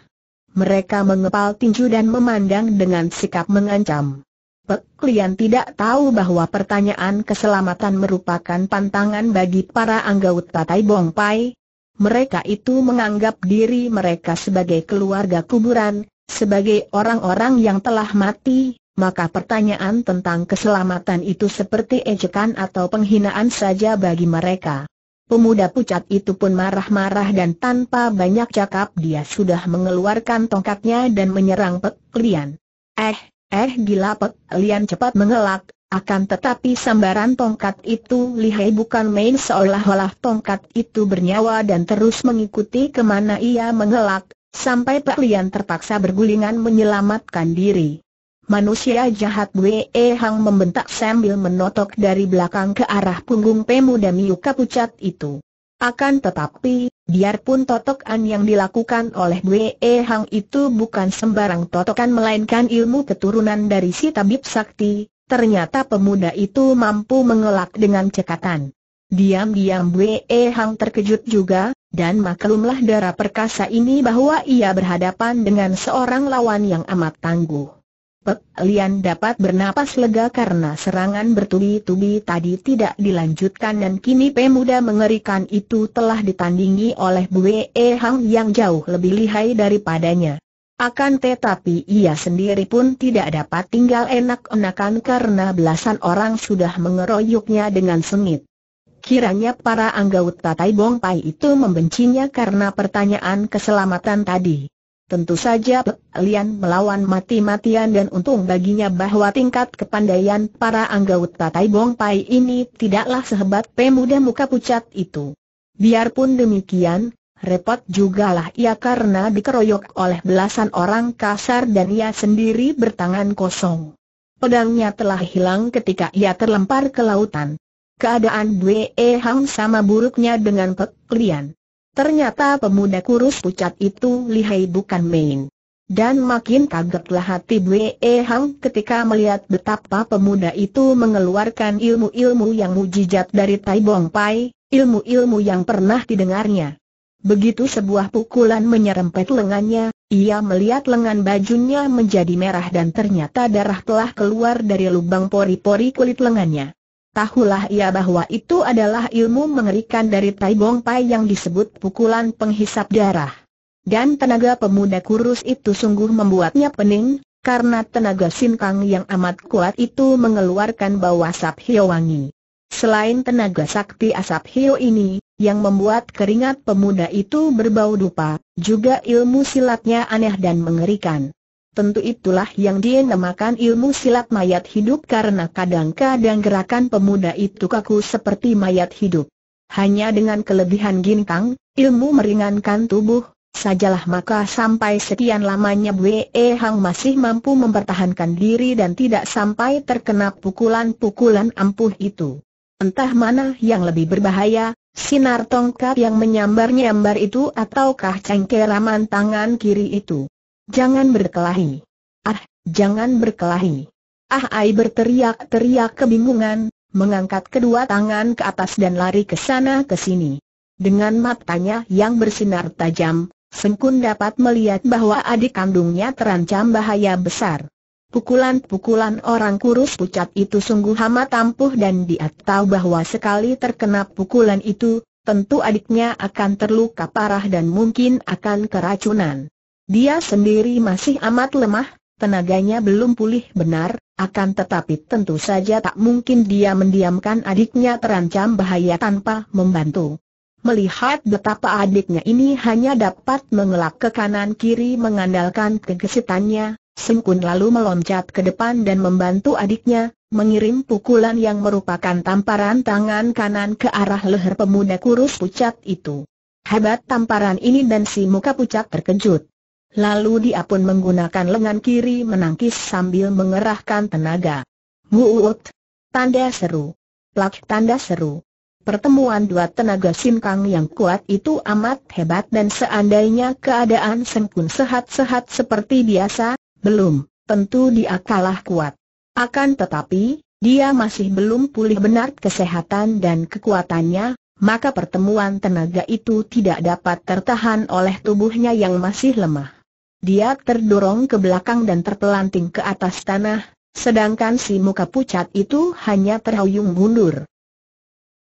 Mereka mengepal tinju dan memandang dengan sikap mengancam. Pek klien tidak tahu bahwa pertanyaan keselamatan merupakan pantangan bagi para anggota Tai Bong Pai. Mereka itu menganggap diri mereka sebagai keluarga kuburan, sebagai orang-orang yang telah mati, maka pertanyaan tentang keselamatan itu seperti ejekan atau penghinaan saja bagi mereka. Pemuda pucat itu pun marah-marah dan tanpa banyak cakap dia sudah mengeluarkan tongkatnya dan menyerang Pek Lian. Eh, eh gila Pek Lian cepat mengelak, akan tetapi sambaran tongkat itu lihai bukan main seolah-olah tongkat itu bernyawa dan terus mengikuti kemana ia mengelak, sampai Pek Lian terpaksa bergulingan menyelamatkan diri. Manusia jahat Wee Hang membentak sambil menotok dari belakang ke arah punggung pemuda Miyuka pucat itu. Akan tetapi, biarpun totokan yang dilakukan oleh Wee Hang itu bukan sembarang totokan melainkan ilmu keturunan dari si tabib sakti, ternyata pemuda itu mampu mengelak dengan cekatan. Diam-diam Wee Hang terkejut juga, dan maklumlah darah perkasa ini bahwa ia berhadapan dengan seorang lawan yang amat tangguh. Pek Lian dapat bernapas lega karena serangan bertubi-tubi tadi tidak dilanjutkan dan kini pemuda mengerikan itu telah ditandingi oleh Bue Hang yang jauh lebih lihai daripadanya. Akan tetapi ia sendiri pun tidak dapat tinggal enak-enakan karena belasan orang sudah mengeroyoknya dengan sengit. Kiranya para anggota Tai Bong Pai itu membencinya karena pertanyaan keselamatan tadi. Tentu saja Pek Lian melawan mati-matian dan untung baginya bahwa tingkat kepandaian para anggota Tai Bong Pai ini tidaklah sehebat pemuda muka pucat itu. Biarpun demikian, repot jugalah ia karena dikeroyok oleh belasan orang kasar dan ia sendiri bertangan kosong. Pedangnya telah hilang ketika ia terlempar ke lautan. Keadaan Bwe Hang sama buruknya dengan Pek Lian. Ternyata pemuda kurus pucat itu lihai bukan main. Dan makin kagetlah hati Bwe Hang ketika melihat betapa pemuda itu mengeluarkan ilmu-ilmu yang mujizat dari Tai Bong Pai, ilmu-ilmu yang pernah didengarnya. Begitu sebuah pukulan menyerempet lengannya, ia melihat lengan bajunya menjadi merah dan ternyata darah telah keluar dari lubang pori-pori kulit lengannya. Tahulah ia bahwa itu adalah ilmu mengerikan dari Tai Bong Pai yang disebut pukulan penghisap darah. Dan tenaga pemuda kurus itu sungguh membuatnya pening, karena tenaga kang yang amat kuat itu mengeluarkan bau asap hio wangi. Selain tenaga sakti asap hio ini, yang membuat keringat pemuda itu berbau dupa, juga ilmu silatnya aneh dan mengerikan. Tentu itulah yang dinamakan ilmu silat mayat hidup karena kadang-kadang gerakan pemuda itu kaku seperti mayat hidup. Hanya dengan kelebihan ginkang, ilmu meringankan tubuh, sajalah maka sampai sekian lamanya Bwe Hang masih mampu mempertahankan diri dan tidak sampai terkena pukulan-pukulan ampuh itu. Entah mana yang lebih berbahaya, sinar tongkat yang menyambar-nyambar itu ataukah cengkeraman tangan kiri itu. Jangan berkelahi. Ah, jangan berkelahi. Ah Ai berteriak-teriak kebingungan, mengangkat kedua tangan ke atas dan lari ke sana ke sini. Dengan matanya yang bersinar tajam, Sengkun dapat melihat bahwa adik kandungnya terancam bahaya besar. Pukulan-pukulan orang kurus pucat itu sungguh amat ampuh dan dia tahu bahwa sekali terkena pukulan itu, tentu adiknya akan terluka parah dan mungkin akan keracunan. Dia sendiri masih amat lemah, tenaganya belum pulih benar, akan tetapi tentu saja tak mungkin dia mendiamkan adiknya terancam bahaya tanpa membantu. Melihat betapa adiknya ini hanya dapat mengelak ke kanan kiri mengandalkan kegesitannya, Sim Kun lalu meloncat ke depan dan membantu adiknya, mengirim pukulan yang merupakan tamparan tangan kanan ke arah leher pemuda kurus pucat itu. Hebat tamparan ini dan si muka pucat terkejut. Lalu dia pun menggunakan lengan kiri menangkis sambil mengerahkan tenaga. Muut! Tanda seru. Plak tanda seru. Pertemuan dua tenaga simkang yang kuat itu amat hebat dan seandainya keadaan sengkun sehat-sehat seperti biasa, belum, tentu dia kalah kuat. Akan tetapi, dia masih belum pulih benar kesehatan dan kekuatannya, maka pertemuan tenaga itu tidak dapat tertahan oleh tubuhnya yang masih lemah. Dia terdorong ke belakang dan terpelanting ke atas tanah, sedangkan si muka pucat itu hanya terhuyung mundur.